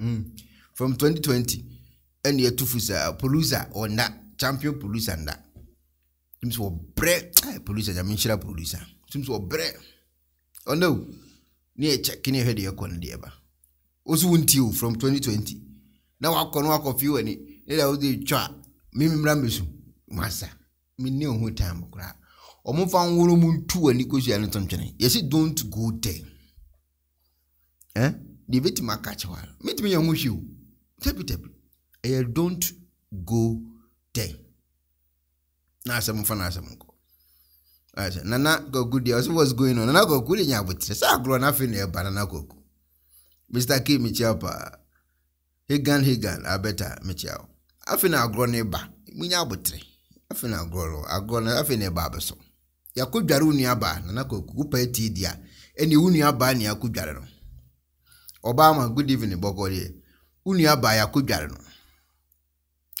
Mm. From 2020, and year two fusa Pulusa or na champion Pulusa na. Teams were bread. Pulusa, I mean, Shira Pulusa. Teams were bread. Oh no, near checking your head, your corner, dear. Also, until from 2020. Now I can walk off you and it. Then I will do chart. Mimi Mrambisu, Master. Me knew who time cry. ɔmo fa nworo mu ntu w'ani kosi ano tɔntwene yɛsi don't go there. Eh? deɛ bɛtumi aka kyɛw ara mɛtumi yɛ ho hwee o tɛpitɛpi ɛyɛ don't go there na asɛm fa na asɛm nkɔ ɛsɛ nana kɔku deɛ ɔsɛ what's going on nana kɔku de nya abotire sɛ agorɔ na afei na e ɛba nana kɔku mr k mekyia paa hegan hegan abɛta mekyia o afei na agorɔ na ɛba mu nya abotire afei na agorɔ no agorɔ na afei na ɛba abɛso yɛakɔ dware wo nua baa nana kɔku wopɛ tie di a ɛne wo nua baa ne obama good evening bɔkɔdeɛ onua baayɛ akɔdware no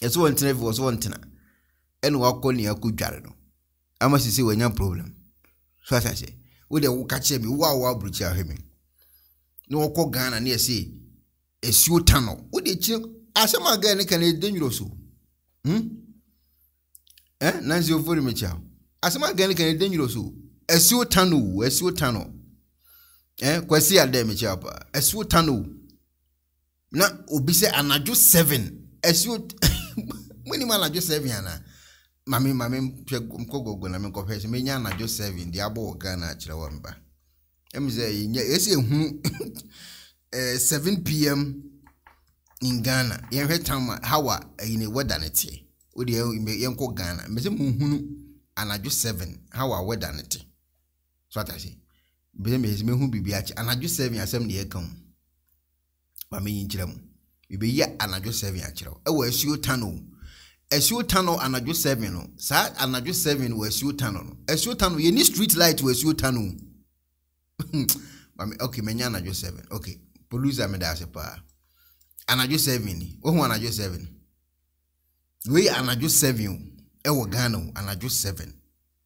ɛsɛ wɔn fi wɔ sɛ wɔn ɛna wakɔ nea akɔdware no ama sisi wɔnya problem so asa wode woka kyerɛ me wo a wo aburokyi ahwɛ me na wɔkɔ ghana ne ɛsɛ asuo ta wode kyerɛ asɛm a ɛda so nansi ofori mekyia asɛm a ghana ka no ɛda nwuro so asuo asuo eh, kwasi ada mekyi apa ɛsuo tan o na obi sɛ anadwo seven ɛsuo munim anadwo seven ana maame maame mpɛ na mekɔhwɛ sɛ menya anadwo seven 7 abɔ wɔ ghana akyerɛ wɔ mba ɛmu sɛ nya esi ehunu ɛɛ pm in ghana yɛnhwɛ tam hawa ɛyi wɛda ne teɛ o de ghana mu hunu anadwo seven hawa wɛda ne bɛsɛ mɛsɛ mɛhu biribi akyi anadwo sɛvi asɛm na yɛka mu ma mɛyi nkyerɛ mu bɛbɛyi anadwo sɛvi akyerɛ wo ɛwɔ asuo tan o asuo tan o anadwo sɛvi no saa anadwo sɛvi no wɔ asuo tan no asuo tan no yɛni street light wɔ asuo tano o mami ok mɛnya anadwo sɛvi ok polisa mi da ase paa anadwo sɛvi ni wohu anadwo sɛvi wei anadwo sɛvi o ɛwɔ ghana o anadwo sɛvi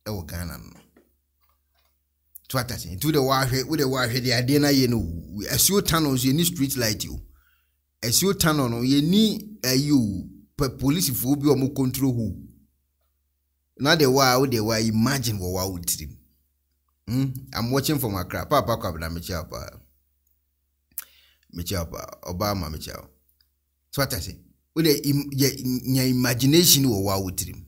ɛwɔ ghana no to atase nti wode wɔahwɛ wode wɔahwɛ deɛ adeɛ no ayɛ no asuo tunnel nso yɛni street light o asuo tunnel no uh, yɛni ayi o pɛ polisifoɔ bi wɔn control hole na de wa wo oh, de wa imagine wɔ wa wo tirim hmm i'm watching for from accra papa kwabena mekyia pa mekyia pa ɔbaa ama mekyia o so atase wode im yɛ nya imagination wɔ wa wo tirim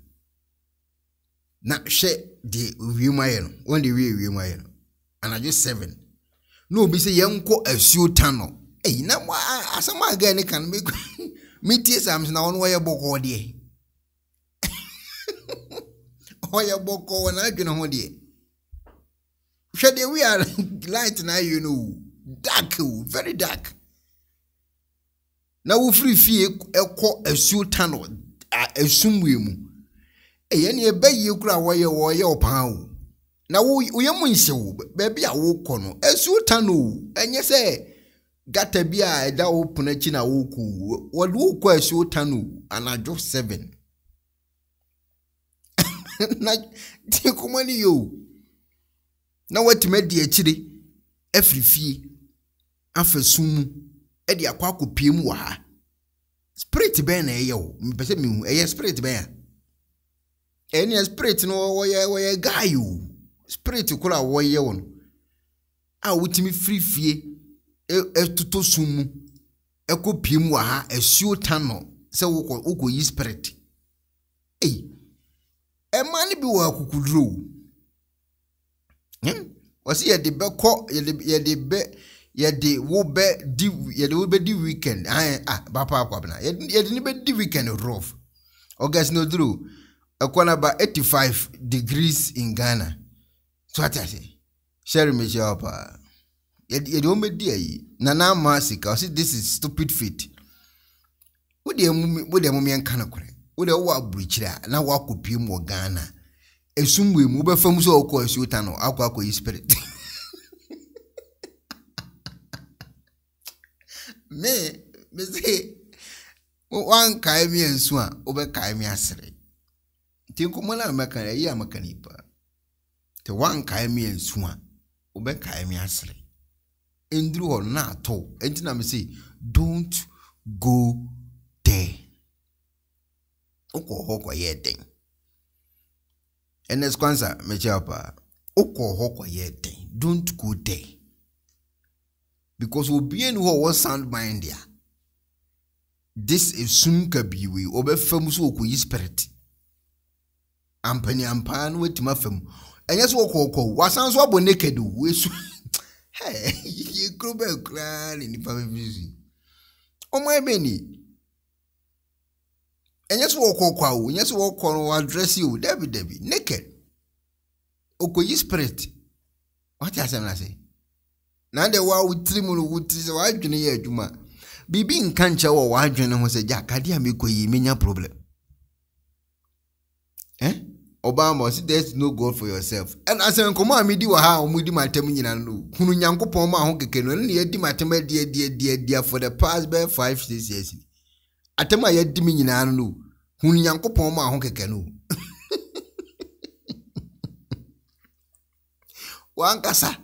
na hwɛ deɛ wiem ayɛ no wɔn deɛ wie wiem ayɛ no anadwo seven na obi sɛ yɛn kɔ asuo tunnel ɛyi na mo asɛm a gaa ne kan no mi tie sam na wɔn wɔyɛ bɔkɔɔ deɛ wɔyɛ bɔkɔɔ wɔn adwene ho deɛ hwɛ deɛ wi a light na ayɛ no o dark o very dark na wofiri fie ɛkɔ asuo tunnel a esumwie mu ɛyɛ ni ɛbɛyie kora a wɔyɛ wɔyɛ wo o na woyɛ mu nhyɛ wo baabi a wokɔ no ɛsuo ta no o ɛnyɛ sɛ gata bi a ɛda wo pono akyi na wokɔ wɔde wokɔ ɛsuo ta no anadwo seven na di kɔma no yɛ o na woatumi di akyire afiri fie afa sum mu ɛde akɔ akɔpie mu wɔ ha spirit bɛn na ɛyɛ wo mepɛ sɛ mehu ɛyɛ spirit bɛn a ɛne spirit no wɔyɛ wɔyɛ guy o spirit koro a wɔyɛ wɔn a wotumi firi fie ɛtotɔ e, e sum mu ɛkɔ e pie mu wɔ ha ɛsuo tan no sɛ wokɔ wokɔ yi spirit ɛyi ɛmaa no bi wɔ akukuduro o hmm? wɔsi yɛde bɛkɔ yɛde yɛde bɛ yɛde wo bɛ di yɛde wo bɛ di weekend ɛn ah bapa akɔ abena yɛde ne bɛ di weekend rough ɔgɛsi na ɛkɔ na eighty five degrees in ghana so ati ase sherry michelle paa yɛde wɔn bɛdi ayi nana ama sika ɔsi this is stupid fit wode emu wode emu miɛ nka no korɛ wode wɔ aburukyire a na wakɔ pie mu wɔ ghana esum wɔ mu wobɛfa mu sɛ ɔkɔ esuo ta no akɔ akɔ yi spirit me me se wankae mi nsu a wobɛkae mi asere ti ko mala ma kan ya ma kan te wan kai mi ensu a wo be mi asre enduru ho na ato enti na me say don't go there okɔ hɔ kɔyɛ den ɛnɛ kwansa mekyia paa okɔ hɔ kɔyɛ den don't go there because obiara ni hɔ ɔwɔ sound mind a this esum kabii wei ɔbɛfam so okɔyi spirit ampaniampaa no watumi afa mu ɛnyɛ sɛ wɔkɔɔkɔ wasan so abɔ naked o yɛkuro bɛɛ koraa ne nipa bɛbi si ɔman bɛ ni ɛnyɛ sɛ wɔkɔɔkɔ a o ɛnyɛ sɛ wɔkɔ no wɔadrɛse o dabi dabi naked okoyi spirit wate asɛm na se na de wa wo tiri mu no wo tiri sɛ wadwene yɛ adwuma biribi nka nkyɛ wɔ wadwene ho sɛ gya akadeɛ a mekɔ yi menya problem eh? ɔbaa ma ɔsi there no god for yourself ɛna asɛn nkɔmɔ a mi di wɔ ha a wɔn di ma ntɛm nyinaa no hunu nyankopɔn ma ho keke no ɛna yɛ di ma ntɛm ɛdiɛ for the past bɛɛ five six years atɛm a yɛ di nyinaa no hunu nyankopɔn ma ho keke no wankasa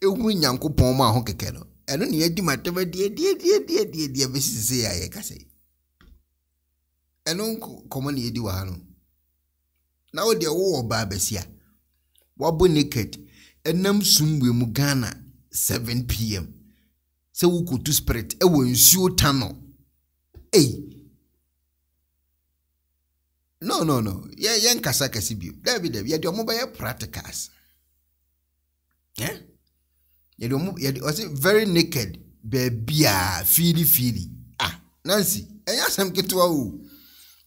ehunu nyankopɔn ma ho keke no ɛno na yɛ di ma ntɛm ɛdiɛ diɛ diɛ diɛ kasa yi ɛno na yɛ wɔ ha no na wo deɛ wowɔ ɔbaa bɛsia wabɔ naked ɛnam sum wɔ mu ghana 7 pm sɛ wokɔtu spirit ɛwɔ nsuo tano ei no no no yɛnkasa kɛse bio dabi dabi yɛde ɔmo bɛyɛ practicals eh? yɛde ɔmo yɛde ɔsɛ very naked baabi a fili. fiili ah nansi ɛnyɛ asɛm ketewa o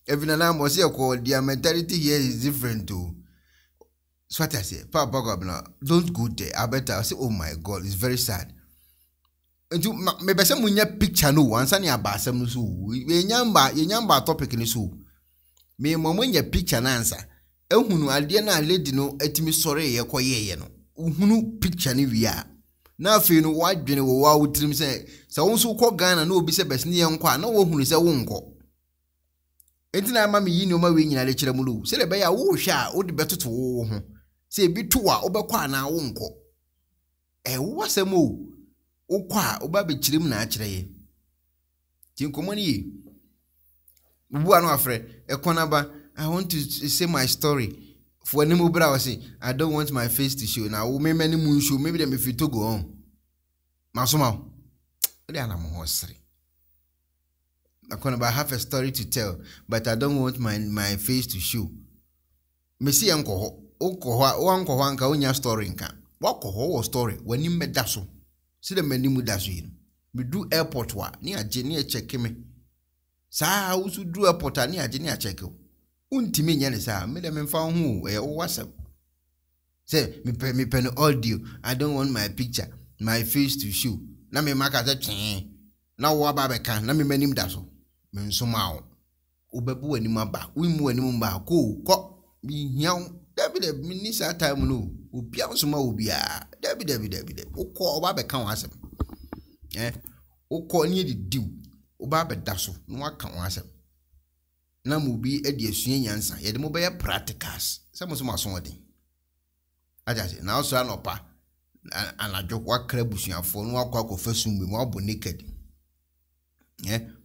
evinanam ɔsi ɛkɔ their mentality here is different o so ati ase papa kwabena don't go there abeta say, oh my god it's very sad nti ma mebɛsɛ mo nya picture no wansa ne aba asɛm so yɛnya mba yɛnya mba topic ni so Me mo nya picture no ansa ehunu adeɛ na lady no etimi sɔre yɛ kɔ yɛyɛ no ohunu picture ni wie a na afei no wadwene wɔ wa wotirim sɛ sɛ wɔn nso kɔ ghana na obi sɛ bɛsi ne yɛn kɔ a na wɔhunu sɛ wɔn nkɔ enti na ama meyi nneɔma wei nyinaa kyerɛ mu no sɛdeɛ ɛbɛyɛ a wohwɛ a wode bɛtoto wo ho sɛ ebi to a wobɛkɔ anaa wonkɔ ɛwo asɛm o wokɔ a woba bɛkyerɛ mu na akyerɛ yɛ nti nkɔmmɔ no ye wubua no afrɛ ɛkɔ i want to say my story for anim bra wɔ se i don't want my face to show na wo memane mu nsuo mebi dɛ mefiri togo ɔ masoma wo wode anam ho sere akɔnaba I have a story to tell but I don't want my my face to show mesi yɛ nkɔ hɔ wokɔ hɔ a woankɔ hɔ anka wonya story nka woakɔ hɔ wɔ story w'anim bɛda so sɛdɛ m'anim da so yi no medu airport a ne agye ne ɛkyɛke me saa woso du airport a ne agye ne akyɛke wo wontumi nyɛ ne saa medɛ memfa eh, wo ho o ɛyɛ wo sɛ mepɛ mepɛ no audio i don't want my picture my face to show na memaka sɛ twee na wo aba bɛka na mem'anim da so mensoma wo wobɛbu w'anim aba wommu w'anim baako o kɔ mehia wo dabi dabi menni saa time no obia nsoma wo biaa dabi dabi dabi dabi wokɔ ɔba bɛka wo asɛm ɛ wokɔ ne yɛdidi wo woba bɛda so na woaka wo asɛm na ma obi adi asua nyansa yɛde mo bɛyɛ practicals sɛ mo so mo asoɔden agyase na wosɔ anɔpa anadwo wakra abusuafoɔ na wakɔ akɔfa sumbe mu wabɔ naked ɛ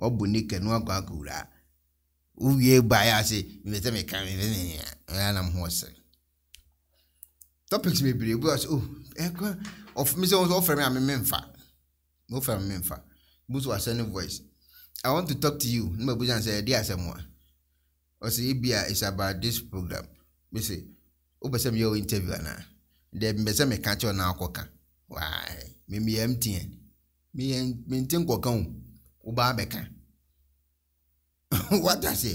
wọ́n bò ní kẹnu akọ akura wúwie gba yà sẹ mbẹsẹ mi kàn mbẹsẹ mi yà ẹ̀yà nà mọ̀ ọ̀sẹ̀ topics bebree bi wà sẹ oh ẹ̀kọ́ ọ̀fọ̀ mi sẹ wọ́n sọ ọ̀fẹ́ mi àmì mi nfa mo fẹ́ mi nfa mo sọ wà sẹ́ni voice I want to talk to you nígbà bó sàn sẹ ẹ̀ dí àṣẹ mu a ọ̀sẹ̀ yìí a it's about this program bí sẹ ó bẹ̀ sẹ́ mi yẹ o interview àná dẹ̀ mbẹ̀sẹ̀ mi kàn kyẹ́ ọ̀ náà kọ̀ kàn wáyé mi mi yẹ mi yẹ nkọ̀ kàn o. wobaa bɛka watase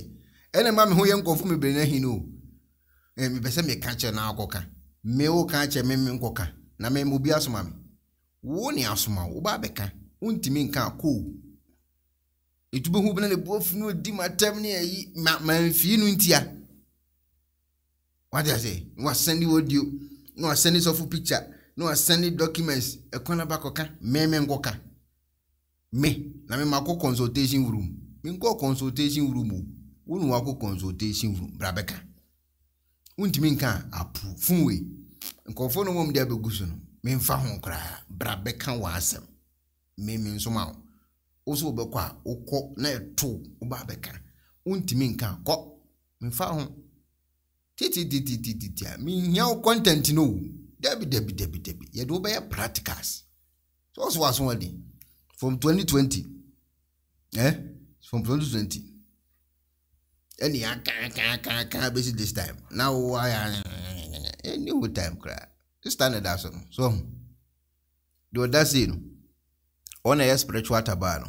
ɛna ma hụ ho yɛ nkɔfo mebere no ahino o mepɛ sɛ meka kyerɛ no akɔka me wo ka kyerɛ me me na me obi asoma me wo ne asoma wo wobaa bɛka wontumi nka akoo ebu bɛhu na odi ma tem na eyi ma ayi mamfii no ntia wate ase na wasɛne audio na wasɛne sɔfo picture na wasɛne documents ɛkɔ na bakɔka meme nkɔka me na me makɔ consultation room menkɔ consultation room o wonu wakɔ consultation room bra bɛka wontumi nka apo funwe nkɔfoɔ no mɔm de abɛgu so no memfa ho koraa bra bɛka wɔ asɛm meme nso ma wo wo so wobɛkɔ a wokɔ na ɛto woba bɛka wontumi nka kɔ memfa ho titititititi a mehia wo content no o dabi dabi dabi dabi yɛde wobɛyɛ practicals sɛ wo so waso ɔde from 2020 eh from 2020 ɛne akaakaakaaka bɛsi this time na wowa ɛni wo time koraa this time na da so no so deɛ ɔda sei no ɔna ɛyɛ spiritual tabaa no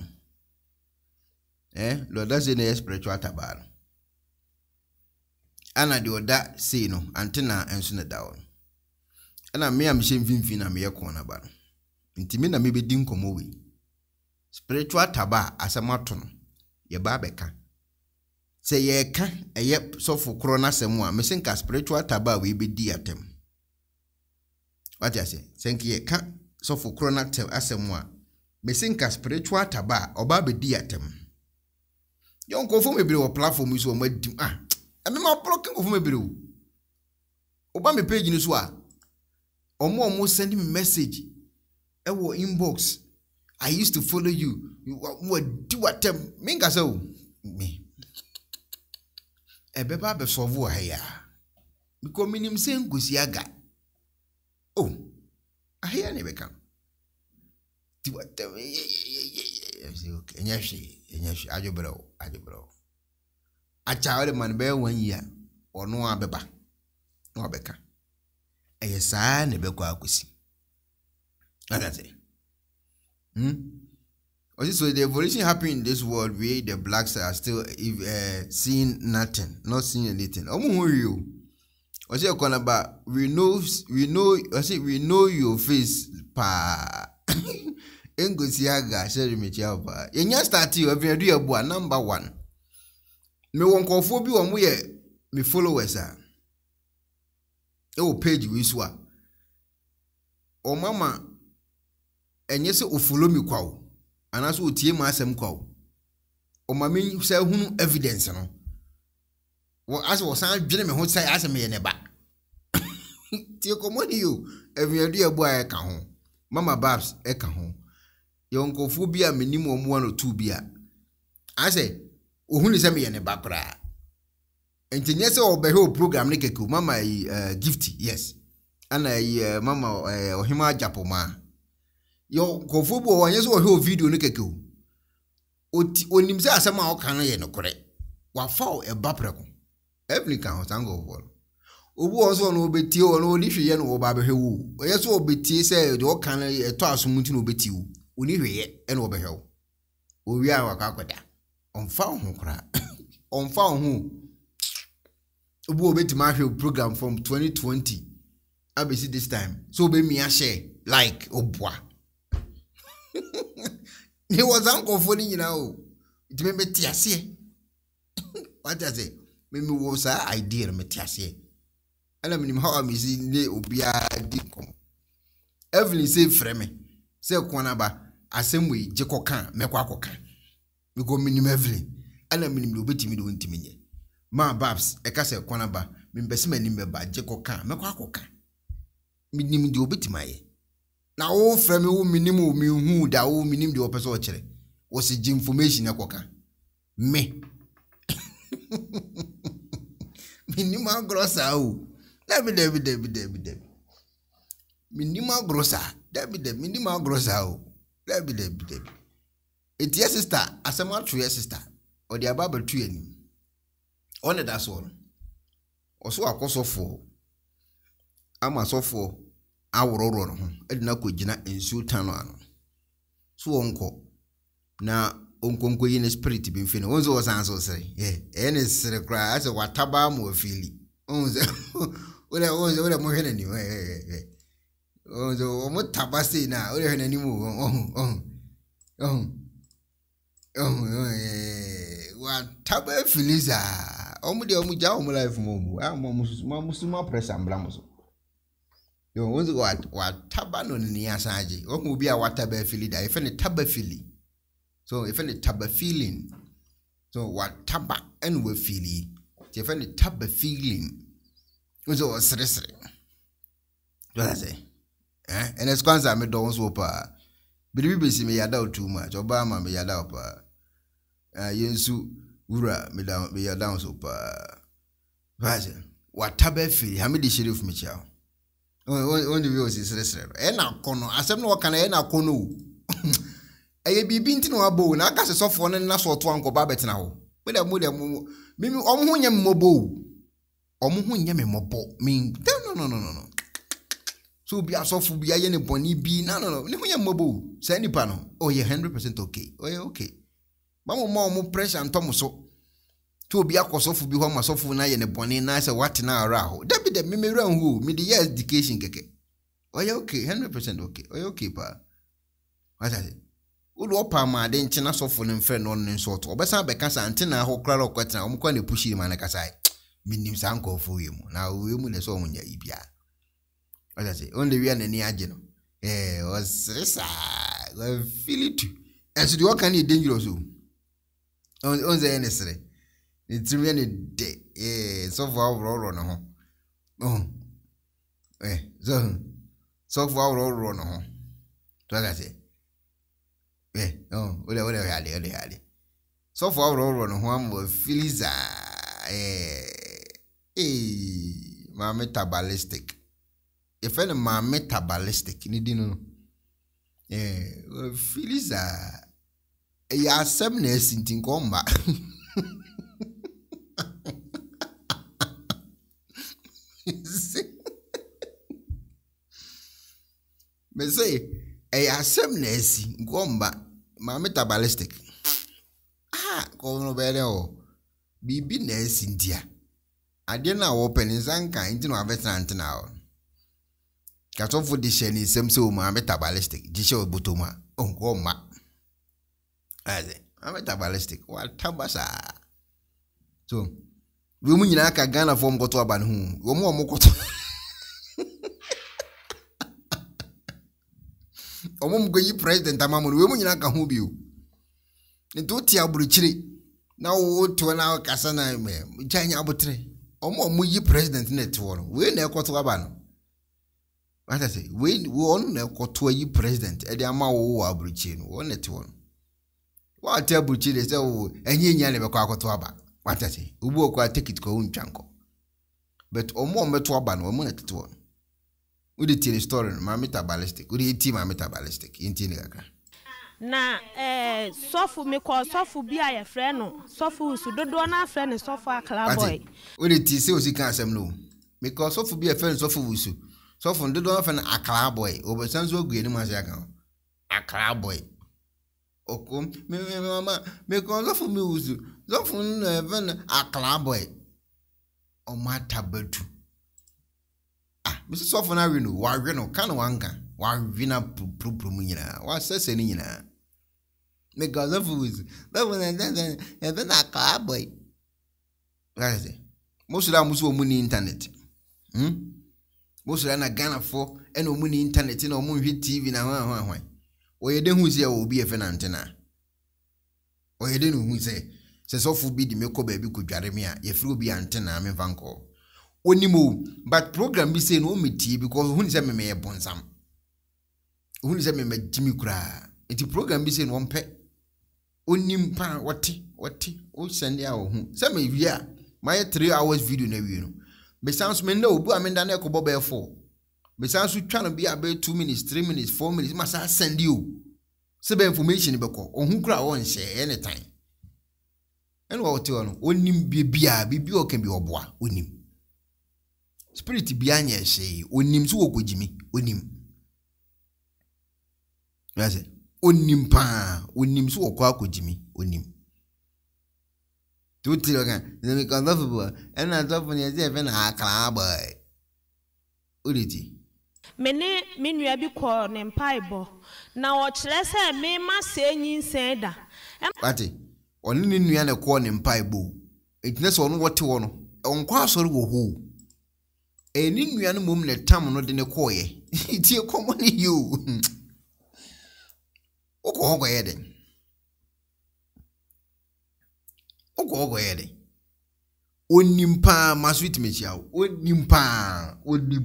eh deɛ ɔda sei na ɛyɛ spiritual tabaa no ana deɛ ɔda sei no ante na nso na da hɔ no ɛna me a mehyɛ mfimfini na meyɛ kɔn na no nti me na mebɛdi nkɔmmɔ wei spiritual taba a asɛm ato no yɛba bɛka sɛ yɛreka ɛyɛ sɔfo korɔ no asɛm a mese nka spiritual taba a wɔyɛbɛdi atɛm wate ase sɛ nka yɛka sɔfo korɔ no asɛm a mese nka spiritual taba a ɔba bɛdi atɛm yɛ nkɔfo bebree wɔ platform yi so wɔn adim a ɛmɛ ma blɔki nkɔfo bebree o ɔba me page ni so a wɔn a wɔn send message ɛwɔ inbox. I used to follow you. Wɔdi w'atam. Mi nkasa o. Mi. Ɛbɛba e abɛsɔfo wɔ ha yi a. Nkɔ minim sɛ nkosi aga. O. Aheya na ɛbɛka. Di w'atam. Ɛnyɛ hwee. Ɛnyɛ hwee. Adwo brɛ o. Adwo brɛ o. Akya ɔde ma no bɛyɛ wɔn yi a ɔno abɛba na ɔbɛka. Ɛyɛ saa na ɛbɛkɔ akosi. Ɛna sɛ. Hmm? Okay, so the evolution happening in this world where the blacks are still uh, seeing nothing, not seeing anything. I'm wọn rí o. Ọsẹ ọkàn nàbà we know we know ọsẹ we know your face paa. Ngozi aga sẹ́yìn mẹ̀kí àbá. Yẹ̀nyẹ́ start yìí ọ̀bìnrin been doing bu a number one. Me, nkọ̀ọ̀fọ̀ bi wọ́n mu yẹ mi followers a. Oh, page wei so Oh, mama ɛnyɛ sɛ ofulo mi kwa o anaasɛ otie mu asɛm kwa o ɔma mi sɛ hunu evidence no wɔ asɛ wɔsan dwene mi ho sɛ asɛm yɛ ne ba tie kɔmɔ ni o eviadu yɛ bo a ɛka ho mama babs ɛka e ho yɛn nkɔfoɔ bi a menim wɔn wɔn no tu bi a asɛ ohun sɛ mi ne ba koraa nti nyɛ sɛ ɔbɛhwɛ o program ne kɛkɛ o mama yi ɛɛ eh, gift yes ɛna yi ɛɛ eh, mama ɛɛ eh, ɔhema japomaa yɛ nkurɔfoɔ bi wɔ hɔ anyɛ sɛ wɔhwɛ o video no kɛkɛ o oti onim sɛ asɛm a ɔka no yɛ nokorɛ wafa o ɛba prɛko ɛbili ka ho sanko wɔ no obi wɔ so ɔno obetie ɔno oni hwɛyɛ no ɔba abɛhwɛ wo ɔyɛ sɛ ɔbetie sɛ deɛ ɔka no ɛtɔ asom nti na ɔbetie wo oni hwɛyɛ ɛna ɔbɛhwɛ wo owia a wakɔ akɔda ɔmfa wo ho koraa ɔmfa wo ho obi wɔ obetumi ahwɛ program from 2020 abɛsi this time so obɛmia hyɛ like ɔboa mewɔ saa nkɔfoɔ no nyinaa o nti memete aseɛ wate ase memewɔ saa idea no mete aseɛ ɛna menim how a mesi ne obiara di nkɔmmɔ evelyn sɛ frɛ me sɛ kwan aba asɛm wei gye kɔka mɛkɔ akɔka mekɔ menim evelyn ɛna menim deɛ wobɛtumi de wɔntumi nyɛ Ma babs ɛka sɛ kwan aba mempɛ sɛ m'anim bɛba gye kɔka mɛkɔ akɔka menim deɛ wobɛtumi ayɛ na wofrɛ me wo menim o mehu da wo menim deɛ wɔpɛ sɛ ɔkyerɛ wɔsi gye information ɛkɔka me menim agorɔ saa o dabi dabi dabi dabi dabi menim agorɔ saa dabi dabi menim agorɔ saa o dabi dabi dabi eti yɛ sista asɛm ato yɛ sista ɔde aba abɛtu yɛ anim ɔne da soɔ no ɔso akɔ sɔfoɔ ama sɔfoɔ aworɔworɔ ne ho de no akɔgyina nsuo tan no ano so wɔnkɔ na ɔnkɔnkɔ yi ne spirit bi mfi no wɔn nso wɔsan so sere ɛyɛ ne sere koraa asɛ watabaa ma wafili wɔn sɛ wɔn sɛ wɔn mohwɛ n'anim wɔn sɛ wɔn taba sei na wɔn hwɛ n'anim wɔn ɔhun ɔhun ɔhun ɔhun ɛɛ wataba fili saa wɔn deɛ wɔn gya wɔn life mu wɔn mu a wɔn mo suma pressure mbra mo so yo wɔn wa wataba no ni asa agye wɔn obi a wataba afili da yɛfɛ ne taba fili so yɛfɛ ne taba feeling so wataba ɛna wafili nti yɛfɛ ne taba feeling wɔn nso wɔseresere wɔn sɛ ɛn eh? ɛnɛ sikwansi a mi dɔn so paa biribi besi mi yada otu mu a kyɛ ɔbaa ma mi yada o paa ɛɛ yɛn nso wura mi yada so paa wɔn sɛ wataba afili hamidi sheriff mi kyɛw wɔn de bi wɔsi seresere no ɛyɛ n'akɔ no asɛm na wɔka no ɛyɛ n'akɔ no o ɛyɛ biribi nti na wabɔ o n'aka sɛ sɔfoɔ no nna sɔɔto ankɔba abɛtena hɔ mo dɛ mo dɛ mo mimi ɔmo ho nyɛ mmɔbɔ o ɔmo ho nyɛ mmɔbɔ mi no no no no no so obi asɔfo bi ayɛ ne bɔnni bi na no no ne ho yɛ mmɔbɔ o saa nipa no ɔyɛ hundred percent okay ɔyɛ okay báwo ma ɔmo pressure ntɔ mo so sɛ obi akɔ sɔfo bi hɔ ma sɔfo na ayɛ ne bɔne na sɛ wate no ara hɔ da bi dɛ memewura nhu o mede yɛ education kɛkɛ ɔyɛ ok hundred percent ok ɔyɛ ok paa wasase wode ɔpa ma ade nkye na sɔfo no mfrɛ no ɔno ne nso ɔbɛsan bɛka sa nte na ahɔ kora lɛ ɔkɔtena ɔmo kɔ ne pushi ma ne kasa menim saa nkɔɔfoɔ wei mu na wei mu ne sɛ ɔmo nya ibiaa wasase ɔn de wia n'ani agye no ɛɛ ɔsere saa ɔfili tu ɛso deɛ ɔka no yɛ dangerous o ɔn sɛ ɛne ne tirim yɛ ne dɛ ee sɔfo aworɔworɔ ne ho ɔhun ɛ sɔhun sɔfo aworɔworɔ ne ho tó a ka sɛ ɛ ɔhun o de o de o yɛ ade o de yɛ ade sɔfo aworɔworɔ ne ho ama o fili zaa ɛɛ ee maame efɛ ne maame tabalistic ne di no fili zaa ɛyɛ asɛm na esi nti nkɔmba. mese eh, ɛyɛ asɛm na asi nkɔmba maame ta ballistic ah kɔm no bɛyɛ dɛ wɔ biribi na asi ntia adeɛ no a wɔpɛ ne nsa nka nti na wabɛtena ntena hɔ katɔfo de hyɛ ne nsɛm sɛ ɔmu oh, maame ta ballistic gye hyɛ ɔbɔtɔ mu a ɔnkɔmba oh, ɛsɛ maame ta ballistic wataba saa so wemu nyinaa ka ghanafoɔ mkɔtɔ aba ne ho wɔm a ɔmokɔtɔ ɔmo mkɔyi president ama mo no wemu nyinaa ka ho bio nti wote aburokyire na wotoɔ na kasa na gya nya abotere ɔmo a ɔmoyi president na ɛteɔ no wei na ɛkɔtɔ aba no wata sɛ wei wɔn na ɛkɔtɔ yi president ɛde ama wɔwɔ wɔ aburokyire no wɔn na ɛteɔ no wɔate aburokyire sɛ ɛnyɛ nyia na ɛbɛkɔ akɔtɔ aba watase obi wɔ kora ticket kɔ wontwa nkɔ but ɔmo a ɔmɛto aba no ɔmo na tete hɔ no wode tie ne story no maame ta ballistic wode ɛti maame ta ballistic na eh, sɔfo mekɔ sɔfo bi a yɛfrɛ no usu dodo na no afrɛ ne sɔfo aklaboy wode tie sɛ ɔsi ka asɛm no mekɔ sɔfo bi yɛfrɛ no sɔfo wusu sɔfo no dodoɔ no afrɛ no aklaboy ɔbɛsan so agu anim asɛ aka ho aklaboy ɔkɔ mekɔ sɔfo mi usu. Sɔfo no na ɛfɛ abụọ aklaabɔe batu ah bisi sɔfo ka na wanka hmm? na purupuru mu nyinaa na ɛfɛ na abụọ mosoro ọmụ n'ịntanetị na ghanafoɔ ɛna ọmụ n'ịntanetị na ọmụ nhwɛ tv na hwan onye obi na hu sɛ sɔfo bi de me kɔ baabi kɔdware me a yɛfiri obi ante na memfa nkɔ onim o but program bi sei no ɔmɛtie because ohunu sɛ memeyɛ bɔnsam ohunu sɛ memagyi me koraa nti program bi sei no ɔmpɛ onim paa wɔte wɔte wosɛnde a ɔho sɛ mewie a mayɛ three hours video no awie no mesan so menda obu a menda no ɛkɔbɔ bɛɛ four mesan so twa no bi a bɛyɛ two minutes three minutes four minutes ma saa sɛnde o sɛ bɛ information bɛkɔ ɔho kora a wɔnhyɛ ɛyɛ ne tan ɛna ɔte hɔ no onim biribiara biribi ɔka bi ɔboa onim spirit bi anyɛ hyee onim so wɔkɔ gyimi onim yɛsɛ onim paa onim so wɔkɔ akɔ gyimi onim tó tiri ɔka ɛnna kò ɔtɔfo bò ɛnna ɔtɔfo ni ɛsɛ ɛfɛ na akara abɔ o de ti. mene me nua bi kɔ ne mpaebɔ na ɔkyerɛ sɛ mema sɛ nyinsɛn da. wate. ɔne ne nua na ɛkɔɔ ne mpaebɔ ɛgyina sɛ ɔno wɔte hɔ no ɔnkɔ asɔre wɔ hɔ ɛyɛ nua no mmom na tam no de ne kɔɔyɛ tie kɔmmɔ ne yie o wokɔ hɔ kɔyɛ dɛn wokɔ hɔ kɔyɛ onim paa ma so tumi kyia wo onim paa onim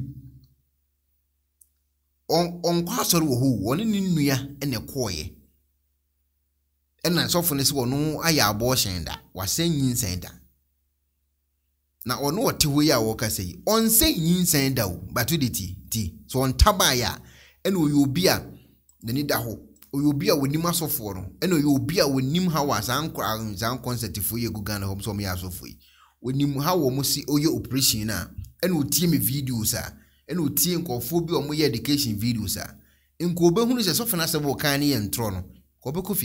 ɔnkɔ asɔre wɔ hɔ ne nua na ɛna nsɔfo no sɛ ɔno ayɛ abɔɔhyɛn da wasɛ nyinsɛn da na ɔno ɔte hɔ yi a wɔkasa yi ɔnsɛ nyinsɛn da o bato de ti ti so ɔnta baeɛ a ɛna ɔyɛ obi a n'ani da hɔ ɔyɛ obi a wɔnim asɔfoɔ no ɛna ɔyɛ obi a wɔnim ha wɔ asan nkɔ saa nkɔnsɛtifoɔ yi egu ghana hɔ nso ɔmo yɛ asɔfoɔ yi wɔnim ha wɔn si ɔyɛ operation na ɛna ɔtie mi videos a ɛna ɔtie nkɔfoɔ bi a wɔyɛ education videos a nkɔɔbɛhunu sɛ sɔfo no asɛm wɔ kan ne yɛ ntorɔ no kɔɔbɛkɔ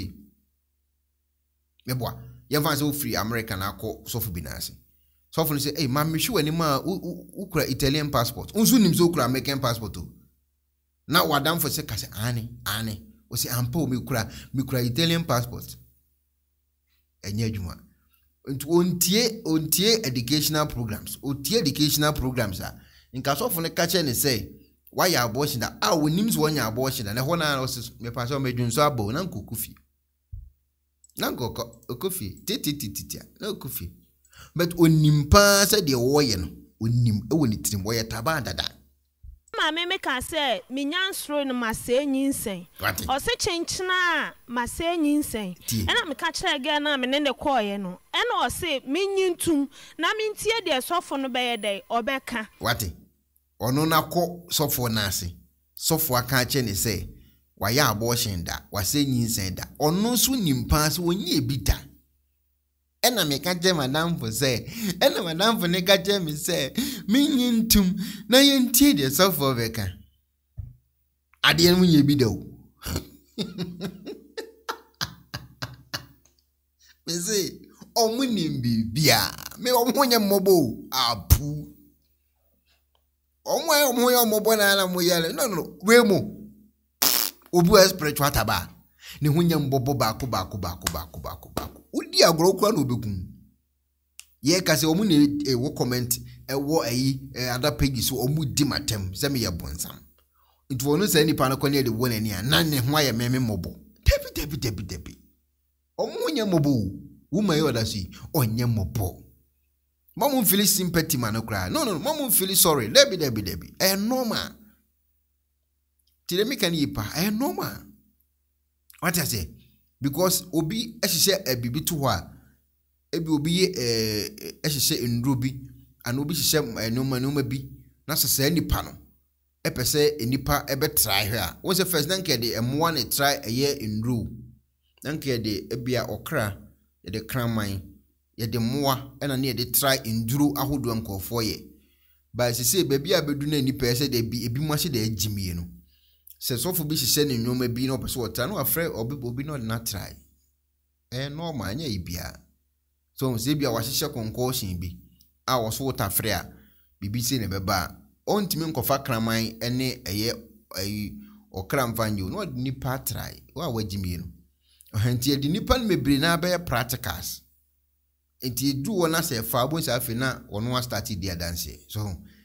mɛboa yɛmfa sɛ wofiri america na akɔ sɔfo bi naase sɔfo no sɛ ma mehwe w'anim a wokura italian passport nso nim sɛ wokura american passport o na wadamfo sɛ ka sɛ ane ane ɔsɛ ampa o mekura mekura italian passport ɛnyɛ adwuma nti ontie ontie educational programs otie educational programs a nka sɔfo no ka kyɛ ne sɛ wayɛ abɔhyeda a wɔnim sɛ wɔnyɛ abɔhyeda na ɛhɔ no a ɔsɛ mepɛ sɛ ɔmɛdwonso abɔ na nkɔku fie na nankɔkɔ ɔkɔfie tititititia na ɔkɔfie but onim paa sɛ deɛ wɔyɛ no onim ɛwɔ ne tirim wɔyɛ tabaa dada. maame mi ka sɛ minya nsoro no ma se enyi nsɛn ɔsi kyenkyena a ma se enyi nsɛn ɛna mi ka kyerɛ gɛɛ na mi ne ne kɔɔyɛ no ɛna ɔsi mi nyi ntum na mi ntie deɛ sɔfo no bɛyɛ dɛ ɔbɛka. wate ɔno na kɔ sɔfo n'ase sɔfo aka akyɛ ne sɛ. wayɛ abɔɔhyɛn da wasɛ nyinsɛn da ɔno nso nim so wɔnyɛ bi da ɛna meka kyɛ madamfo sɛ ɛna madamfo ne ka kyɛ me sɛ ntum na yɛntie deɛ sɔfoɔ bɛka adeɛ no nyɛ bi da o mese ɔmo nim biribia me ɔmo nyɛ mmɔbɔ o apu ɔmo ayɛ ɔmo na ara mo yɛ no no no obi wa spiritual taba ne ho nya mbɔbɔ baako baako baako baako baako baako wodi agorɔ kura na obɛkum yɛka sɛ ɔmo na e, ɛwɔ comment ɛwɔ ɛyi ɛ ada page so ɔmo di ma tɛm sɛ meyɛ bɔnsam nti wɔn sɛ nipa no kɔni ɛde wɔ n'ani a na ne ho ayɛ mɛmɛ mɔbɔ tɛbi tɛbi tɛbi tɛbi ɔmo nya mɔbɔ o woma yɛ ɔda so yi ɔnyɛ mɔbɔ mɔmu nfili sympathy ma no koraa no no mɔmu nfili sorry dɛbi dɛbi dɛbi ɛyɛ normal nti dɛm ka no yi pa ɛyɛ normal wate aseɛ because obi hyehyɛ abibi eh, to hɔ a ebi obi yɛ eh, ɛɛ hyehyɛ nnuro bi ana obi hyehyɛ eh, nneɛma nneɛma bi na sɛ nipa no ɛpɛ sɛ nipa ɛbɛtrae hɛ a wɔn sɛ first na de yɛde mmoa na trae ɛyɛ nnuro na nka ebia ɔkra yɛde kraman yɛde mmoa ɛna ne yɛde trae nduro ahodoɔ nkɔɔfoɔ yɛ baasi sɛ beebi a bedu na nipa yɛ sɛ deɛ ebi ebi mu ahyɛ deɛ agyi mmienu sɛ sɔfo bi hyehyɛ ne nneɛma bi na ɔpɛ sɛ ɔtra na wafrɛ obi obi na ɔde na trae ɛyɛ nɔɔma anyɛ yi so ɔmo sɛ bi a wahyehyɛ kɔnkɔɔhyɛn bi a wɔso wota frɛ a biribi se ne bɛba a ɔntumi nkɔfa kraman ɛne ɛyɛ ɛyi ɔkra mfa nyɛ na ɔde nipa trae wɔn a wɔagye mmienu ɔhɛnti yɛde nipa no bebree na practicals nti edu wɔn asɛ fa abo nsa afei na wɔn wa start di adanseɛ so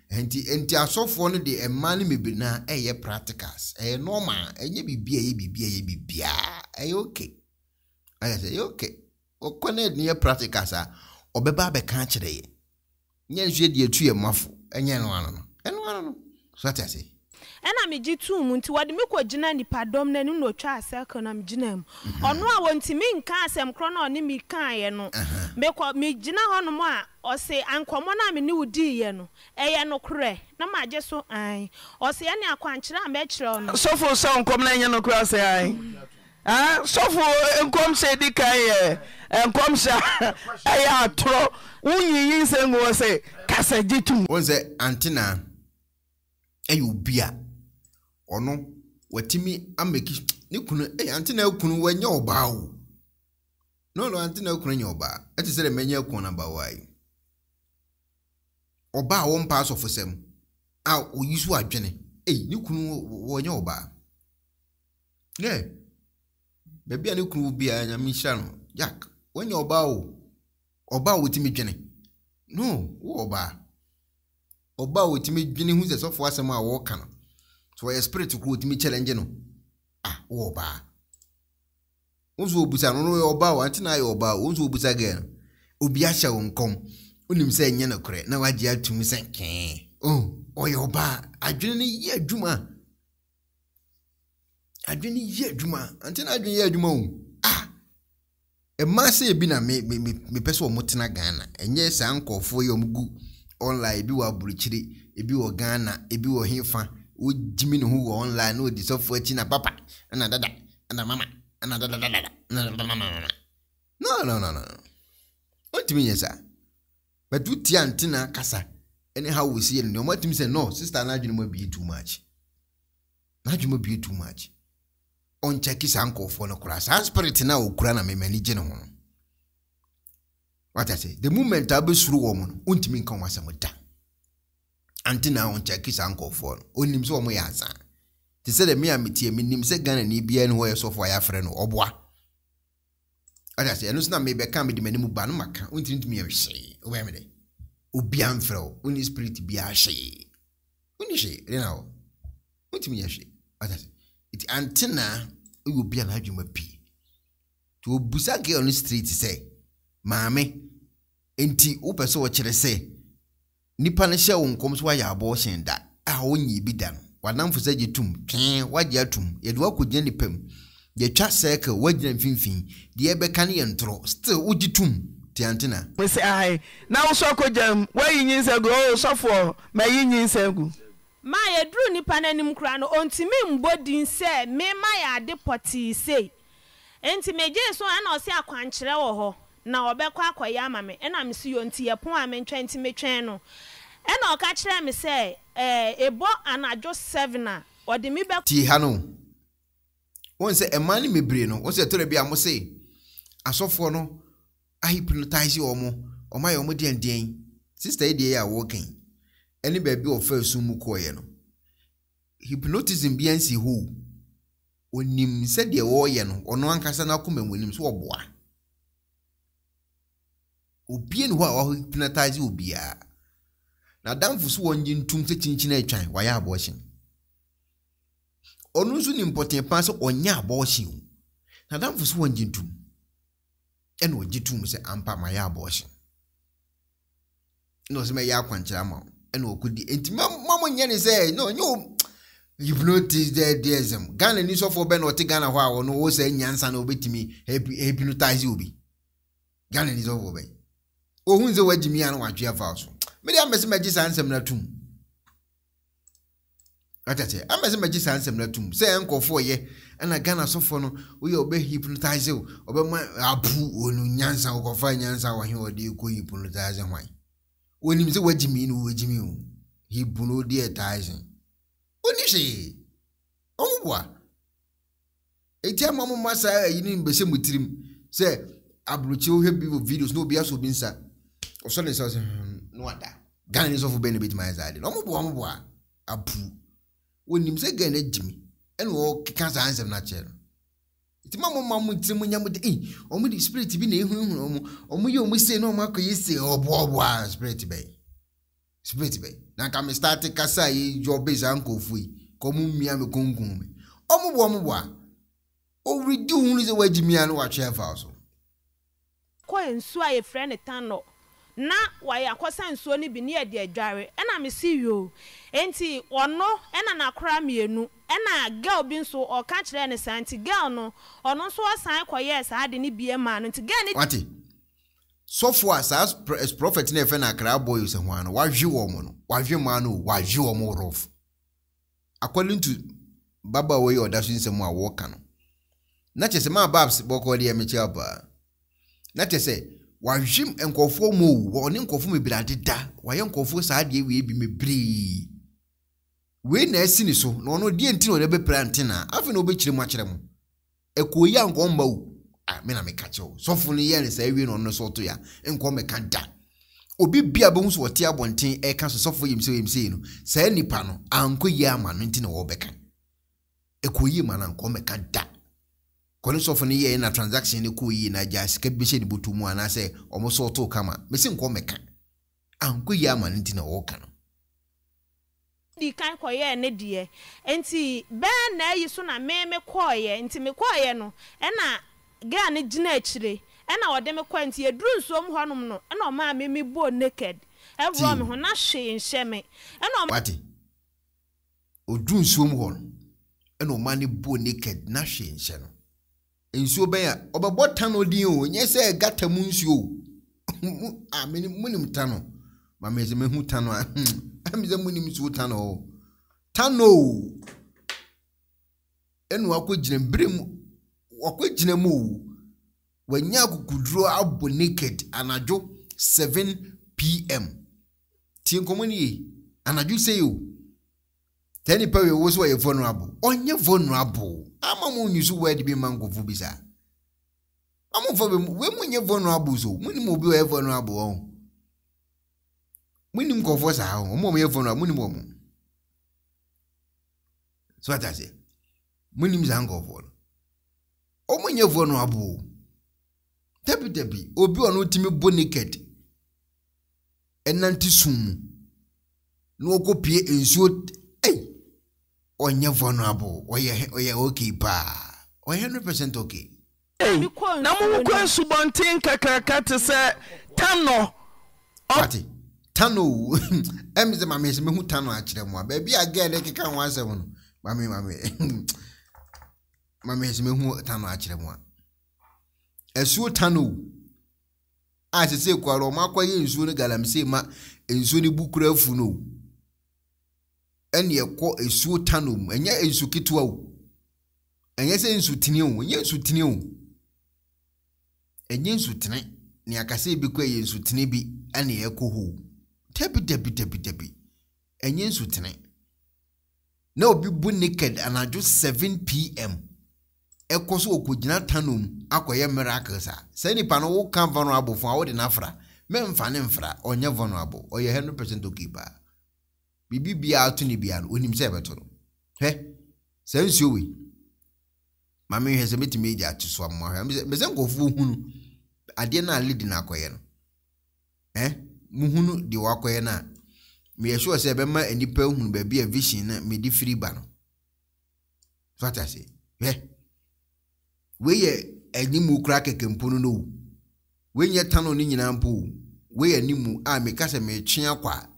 nti nti asɔfoɔ no de mmaa no bebree na ɛyɛ practicals ɛyɛ normal ɛnyɛ biribi ɛyɛ biribi ɛyɛ biribiaa ɛyɛ okay ɛyɛ sɛ ɛyɛ okay ɔkɔ na ɛde yɛ practicals a ɔbɛba abɛka akyerɛ yɛ nyɛ nsuo deɛ etu yɛ mmafo ɛnyɛ ɛno ano no ɛno ano no so ate ase. ɛna megye tum mu nti wɔde me kɔgyina nipadɔm no anim na ɔtwa asɛkɔ na megyina mu ɔno a wɔntimi nka asɛm korɔ no a ɔne me kaeɛ no mekɔ megyina hɔnom a ɔse ankɔmmɔ no a me ne wo diiɛ no ɛyɛ nokorɛ na magye so an ɔse ɛne akwankyerɛ a mɛkyerɛ no sɔfo sɛ nkɔm no ɛnyɛ nokorɛ sɛ an sɔfo nkɔm sɛ di kan yɛ nkɔm hyɛ ɛyɛ atorɔ wonyiyi nsɛ ngu wɔ sɛ kasagye tum wou sɛ antena ɛyɛ obi a ɔno watumi ameki ne kunu ɛyɛ eh, ante na ekunu wɛnyɛ ɔbaa o n'ɔno ante na ekunu nyɛ ɔbaa ɛte sɛ dɛm ekunu waa yi ɔbaa a wɔn mpa asɔfo a oyi so adwene ɛyi ne kunu wɔnyɛ ɔbaa yɛ beebi a ne kunu wɔ bia nyame nhyira no yak Onye ɔbaa o ɔbaa a dwene no wɔ a dwene hu sɛ sɔfo asɛm a wɔɔka no. wɔyɛ spirit koro tumi challenge no ah wɔwɔ ɔbaa wɔn nso wɔbusa no wɔyɛ ɔbaa wɔn ati na ayɛ ɔbaa wɔn nso wɔbusa gɛɛ obi ahyɛ wɔn kɔn onim sɛ ɛnyɛ no korɛ na wagye atum sɛ kɛɛ oh ɔyɛ oh, ọba adwene no yɛ adwuma adwene yɛ adwuma ante na adwene yɛ adwuma o ah mmaa ebi na me me me tena ghana ɛnyɛ saa nkɔɔfoɔ ya wɔn gu online ebi wɔ aburukyire ebi wɔ ghana ebi wɔ hefa. wogyimi ne ho wɔ online na ɔdi sɔfoɔ akyi na papa ɛna dada ɛna mama ɛna dadadadada ɛna dadadadada no no no no ɔntumi nyɛ saa but wotia nte na akasa ɛne ha wɔ sie no deɛ ɔmatumi sɛ no sister no adwene mu abie too much n'adwene mu abie too much ɔnkyɛki saa nkɔɔfoɔ no koraa saa spirit no a ɔkura na memani gye ne ho no wata sɛ the moment a wobɛsuro wɔ mu no ɔntumi nka wɔn asɛm da ante na ahonkyɛke saa nkɔfoɔ no ɔnim sɛ ɔmo yɛ asa te sɛ dɛ me a metie menim sɛ ghana ni biara ne hɔ yɛ sɔfoɔ a yɛafrɛ no ɔboa ɔda sɛ ɛno so na mebɛka mede m'anim ba no maka wontinitumi yɛ hwee wobɛyɛ me dɛ obia mfrɛ wo wone spirit biaa hwee wone hwee rena hɔ wontumi yɛ hwee ɔda sɛ nti ante na ɛyɛ obi a n'adwuma pii nti obusa nkɛ ɔno street sɛ maame nti wopɛ sɛ wɔkyerɛ sɛ nipa no hyɛ wo nkɔm so wayɛ abɔɔhyɛn da a wonyi bi da no wanamfo sɛ gye tum twee wagye atum yɛde wakɔgyina nipa mu yɛtwa circle wagyina mfimfini deɛ ɛbɛka no yɛ ntorɔ still wogye tum tiantina. pèsè ahe na wosɔ kogya mu wayi nyinsɛn gu o sɔfoɔ mayi nyinsɛn gu. maa yɛduru nipa n'anim kura no ontumi mbɔ din sɛ mmɛma yɛ ade pɔtee sei nti megye so ɛna ɔsi akwankyerɛ wɔ hɔ. na ɔbɛkɔ akɔyɛ ama me ɛna me si yo nti yɛ pon a ntwɛn nti me twɛn no ɛna ɔka kyerɛ me sɛ ɛɛ eh, ebɔ anadwo seven a ɔde mi bɛ. ti ha no wọn sɛ mmaa no mebiri no wọn sɛ tɔrɔ bi a sɛ asɔfoɔ no ahipnotize wɔn wɔn ayɛ wɔn deɛndeɛn sista yi deɛ yɛ a ɛne baabi wɔfɛ sum mu kɔɔɛ no hypnotism bi ansi hoo onim sɛdeɛ wɔɔyɛ no ɔno ankasa n'akoma mu onim so wɔboa. obie ne hɔ a wahɔ hypnotize obiara na adamfo so wɔngye ntum sɛ kyinkyini atwan wayɛ abɔɔhyen ɔno nso ne mpɔten paa sɛ ɔnyɛ abɔɔhyen o na adamfo so wɔngye ntum ɛna ɔgye tum sɛ ampa mayɛ abɔɔhyen na ɔsɛ mɛyɛ akwankyerɛ ama wo ɛna ɔkɔdi enti mama nyɛ ne sɛ na ɔnyɛ o hypnotize dɛ deɛsɛm ghana ni sɔfoɔ bɛ na ɔte ghana hɔ a ɔno wɔ sɛ nyansa na ɔbɛtumi hypnotize obi ghana ni sɔfoɔ ohun sɛ wagyimi a na wadwe afa so mede amɛ sɛ magye saa nsɛm no atom atatɛ amɛ sɛ magye saa nsɛm no atom sɛ ɛnkɔfoɔ yɛ ɛna ghana sɔfoɔ no woyɛ ɔbɛ hypnotise wo ɔbɛma apu ɔnu nyansa wɔkɔfa nyansa wɔhe ɔde kɔ hypnotise hwan wɔnim sɛ wagyimi no wɔgyimi o hypnotise wɔni hwee ɔmo boa eti ama mo ma saa ayi ne mbɛhyɛ mo tirim sɛ aburokyi wohwɛ bi wɔ videos na obi asɔ obi nsa ɔsɔre sɛ ɔsɛ ne wada ghana ne sɔfo bɛn na bɛtumi ayɛ saa de na ɔmoboa ɔmoboa apu wɔnim sɛ ghana agyi mi ɛna wɔkeka saa nsɛm no akyerɛ no nti ma mo ma mo tirim nya mo de ee ɔmo de spirit bi na ehunhun ɔmo ɔmo yɛ ɔmo se na ɔmo akɔ yɛ se ɔboaboa spirit bɛyi spirit bɛyi na nka mi start kasa yi yɔ base ankɔfo yi kɔ mo mmea mi kunkun mi ɔmo bɔ ɔmo bɔ a ɔwuridi ohun sɛ wɔagyi mmea no wɔatwe afa so. kɔɛ nsuo a yɛfrɛ ne tan nɔ. na wayɛ akɔsa nsuo no bi ne yɛde adware ɛna mesi yoo nti ɔno ɛna n'akora mmienu ɛna girl bi nso ɔka kyerɛ ne saa nti girl no ɔno nso ɔsan kɔyɛɛ saa de ne bie maa no nti girl ne. wate sɔfo a saa prɔfɛt na ɛfɛ na n'akara abɔ yosɛ ho ano wahwe wɔn no wahwe maa no wahwe wɔn rɔf according to babaawa yi ɔda so nsɛm a wɔka no na kyerɛ sɛ maa babs bɔkɔ deɛ mekyia na sɛ. wahwem nkurɔfoɔ mu o wɔne nkurɔfoɔ bebree adeda wayɛ nkurɔfoɔ saa adeɛ wei bi bebree wei na esi ne so na ɔno deɛ nti na ɔde bɛpira nte na afei na ɔbɛkyerɛ mu akyerɛ mu ɛkɔ yi a nkɔn mba o a me na meka kyerɛ o sɔfo no yɛ ne saa na ɔno so ɔto ya nkɔn mɛka da obi bi a bɛhu so wɔte abɔnten ɛka so sɔfo yɛm sɛ yɛm sɛ yi no saa nipa no anko yie ama no nti na wɔbɛka ɛkɔ yie ma na nkɔn mɛka da kɔne sɔfo no yɛɛ na transaction no kɔɔ yie na agya sika bi ne bɔtɔ mu anaasɛ ɔmo sɛ ɔtoo kama mesi nkɔ mɛka ankɔ yie ama no na wɔɔka no di kan ne deɛ na ayi so na kɔɔyɛ nti kɔɔyɛ no ɛna gaa no gyina akyire ɛna ɔde me nti yɛduru nsuom hɔnom no ɛna ɔmaa me me naked me ho na hwee nhyɛ me ɛna ɔma wate nsuom hɔ no ɛna na hwee nsuo bɛn a ɔbɛbɔ ta no din o nyɛ sɛ gata mu nsuo o a mene munim ta no maame sɛ mahu ta no a ɛmi hmm, sɛ munim nsuo ta no o ta no o ɛnu akɔgyina bere mu wakɔgyina mu o wanya akukuduro abɔ naked anadwo seven pm tie nkɔmɔ ni ye anadwo sɛ yi o tɛ nipa wei wo sɛ ɔyɛ vulnerable ɔnyɛ vulnerable ama mo nyi so word bi ma nkɔfo bi saa amomfa bi mu wei mu nyɛ vulnerable so monim obi ɔyɛ vulnerable ɔn monim nkɔfoɔ saa ɔn ɔmo ɔmo yɛ vulnerable monim ɔmo so ata sɛ monim saa nkɔfoɔ no ɔmo nyɛ vulnerable tɛpitɛpi obi ɔno timi bɔ naked ɛnante sum mu na ɔkɔ pie nsuo ɔnyɛ vulnerable ɔyɛ ɔyɛ okay paa ɔyɛ hundred percent okay. Hey, na mo kɔ asubɔnten kakraka te sɛ tano. pati tano ɛmi sɛ maame sɛ mehu tano akyerɛ mu a baabi a gɛɛ de keka ho asɛm no maame maame maame sɛ mehu tano akyerɛ mu a asuo tano a sɛ sɛ kɔ a ɔmo akɔ nsuo no galamsey ma nsuo no bukura fu no o. ɛne ɛkɔ nsuo tano mu ɛnyɛ nsu ketewa o ɛnyɛ sɛ nsutene o ɛnyɛ nsutene o ɛnyɛ nsutene nea akasa ebi kɔ ɛyɛ nsutene bi ɛne ɛkɔ hɔ o dabi dabi dabi dabi ɛnyɛ nsutene na obi bu naked anadwo seven pm ɛkɔ so ɔkɔgyina tano mu akɔyɛ miracles a sɛ nipa no woka vulnerable fo a wode no afra mɛmfa ne mfra ɔnyɛ vulnerable ɔyɛ hundred percent okay paa biribi biara to ne biara no onim sɛ ɛbɛto no hwɛ sɛ nsuo wei maame hwɛ sɛ mɛtumi agye ato so amoa hwɛ mɛ sɛ nkɔfoɔ hu no adeɛ no a ledi no akɔyɛ no ɛ muhunu deɛ wakɔyɛ no a meyɛ sure sɛ ɛbɛma nnipa hunu baabi a vision na mede firi ba no fata sɛ hwɛ wei yɛ animu koraa kɛkɛ mpo no no o wei nyɛ tano no nyinaa mpo wei yɛ animu a meka metwe akɔ a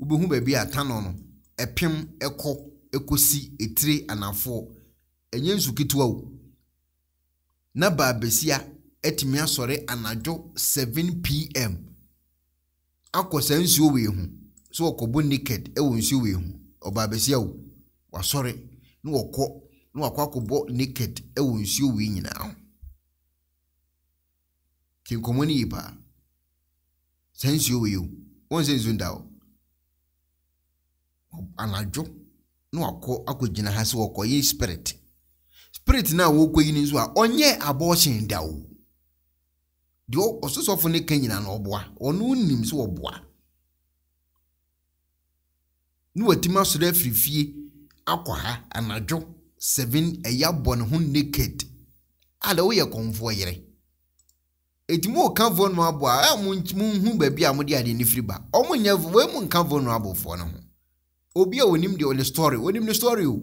wobɛhu baabi a tano no ɛpem ɛkɔ ɛkɔsi etire anafoɔ ɛnyɛ nsu ketewa o na baabesia ɛtumi asɔre anadwo 7 pm akɔ saa nsuo wei ho sɛ wɔkɔbɔ naked ɛwɔ nsuo wei ho ɔbaabesia o wasɔre na wɔkɔ na wakɔ akɔbɔ naked ɛwɔ nsuo wei nyinaa ho no paa saa anadwo na wakɔ akɔgyina ha sɛ wɔkɔyɛ spirit spirit no a yi no nso a ɔnyɛ abɔɔhyɛn da o deɛ ɔsosɔfo no ka nyina na ɔboa ɔno nim sɛ ɔboa Na watumi asɔre afiri fie akɔ ha anadwo seven ɛyɛ abɔ ne ho naked a da woyɛ kɔnfoɔ yere ɛtumi wɔ kanfoɔ no abɔ a ɛmu nhu baabi a mode adeɛ no firi ba ɔmo nyɛ wei mu nkanfoɔ no abɔfoɔ no ho obi a onim deɛ ɔne story onim ne story o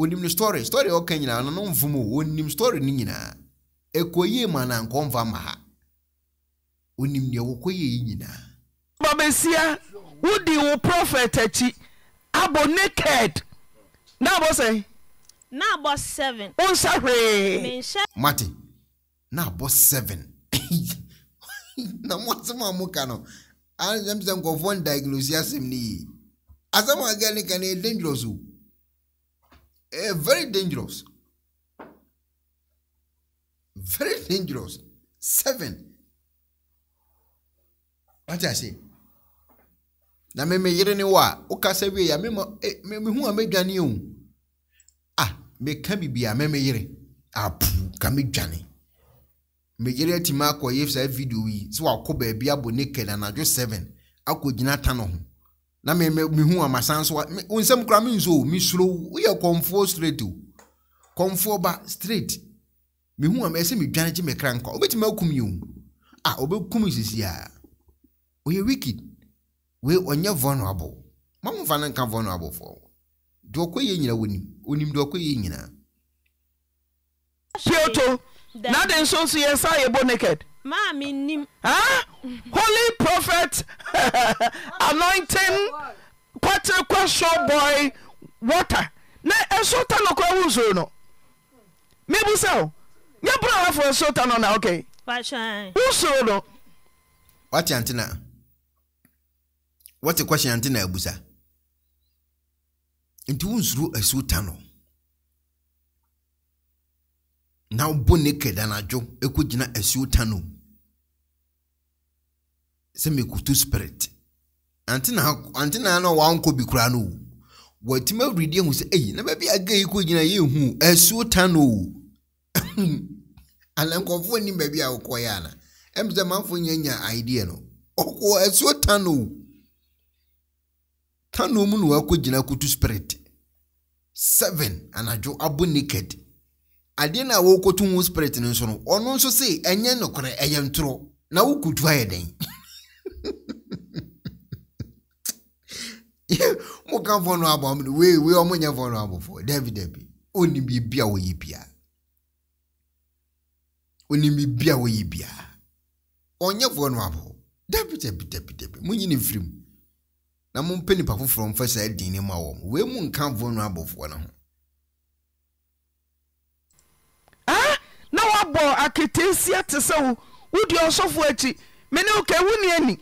onim ne story story a ɔka nyinaa no no mfom o onim story no nyinaa ɛkɔyie ma na nkɔmfa ma ha onim deɛ wɔkɔyie yi nyinaa. babasia wodi wo prophet akyi abɔ naked na abɔ sɛn. na abɔ seven. o nsa hwee. mate na abɔ seven na mo asem a mo ka no anam sɛ nkɔfoɔ ndiagnose asɛm no yie asama gani kan dangerous o e eh, very dangerous very dangerous seven wati ase na meme yere ne wo a wokasa wie a mehu a mɛdwane o a meka bibi a mɛme yere apu ah, ka mɛdwane meyere atimi akɔ yɛ saa video yi sɛ wakɔ baabi abɔ naked anadwo 7 akɔgyina ta no ho na me me me hu amasan so wo nsɛm kura me nso me suro wo kɔnfoɔ straight o kɔnfoɔ ba straight me hu ama ɛsɛ me dwane gye me kra nkɔ obetumi akum yi o a obekum sisi a oyɛ wicked wei ɔnyɛ vulnerable ma mo fa no nka vulnerable fo deɛ ɔkɔ yɛ nyina wonim onim deɛ ɔkɔ yɛ nyina. Pioto, na de nso nso yɛ sa yɛ bɔ naked. holy prophet anointing kwatere kwasho boy water na ɛsota eh, nokora wo nsuro no mebu sɛ wo nyɛ borɔ afo ɛsota no na ok wo nsuro no wate ante na wate kwahyɛ ante na abusa nti wo nsuro asota eh, nọ. na wobɔ naked anadwo gyina asuota eh, no mu sɛ mekutu spirit ante na ante na na wankɔ bi koraa no wɔtumi awuridi ehu sɛ eyi na baabi aga yi kɔ gyina yɛ ehu ɛsuo tan o alankɔfoɔ ni baabi a wɔkɔ yɛ ana ɛmu sɛ manfo nya idea no ɔkɔ ɛsuo tan o tan o mu na wakɔ gyina kutu spirit seven anadwo abo naked adeɛ na wɔkɔtu ho spirit no nso no ɔno nso se ɛnyɛ nokorɛ ɛyɛ ntorɔ na wokutu ayɛ dɛn. mo kan vulnerable am wei wei ɔmo nyɛ vulnerable for dabi dabi onim biribi a wɔyɛ bia onim biribi a wɔyɛ bia ɔnyɛ vulnerable dabi dabi dabi dabi mo nyi ne firi mu na mo mpɛ nipa foforɔ mfa saa din ne mu a wɔn nka vulnerable foɔ no ho. Ah! na wabɔ aketeesia te sɛ wo wodi ɔsɔfo akyi mene wo ka wo ni ani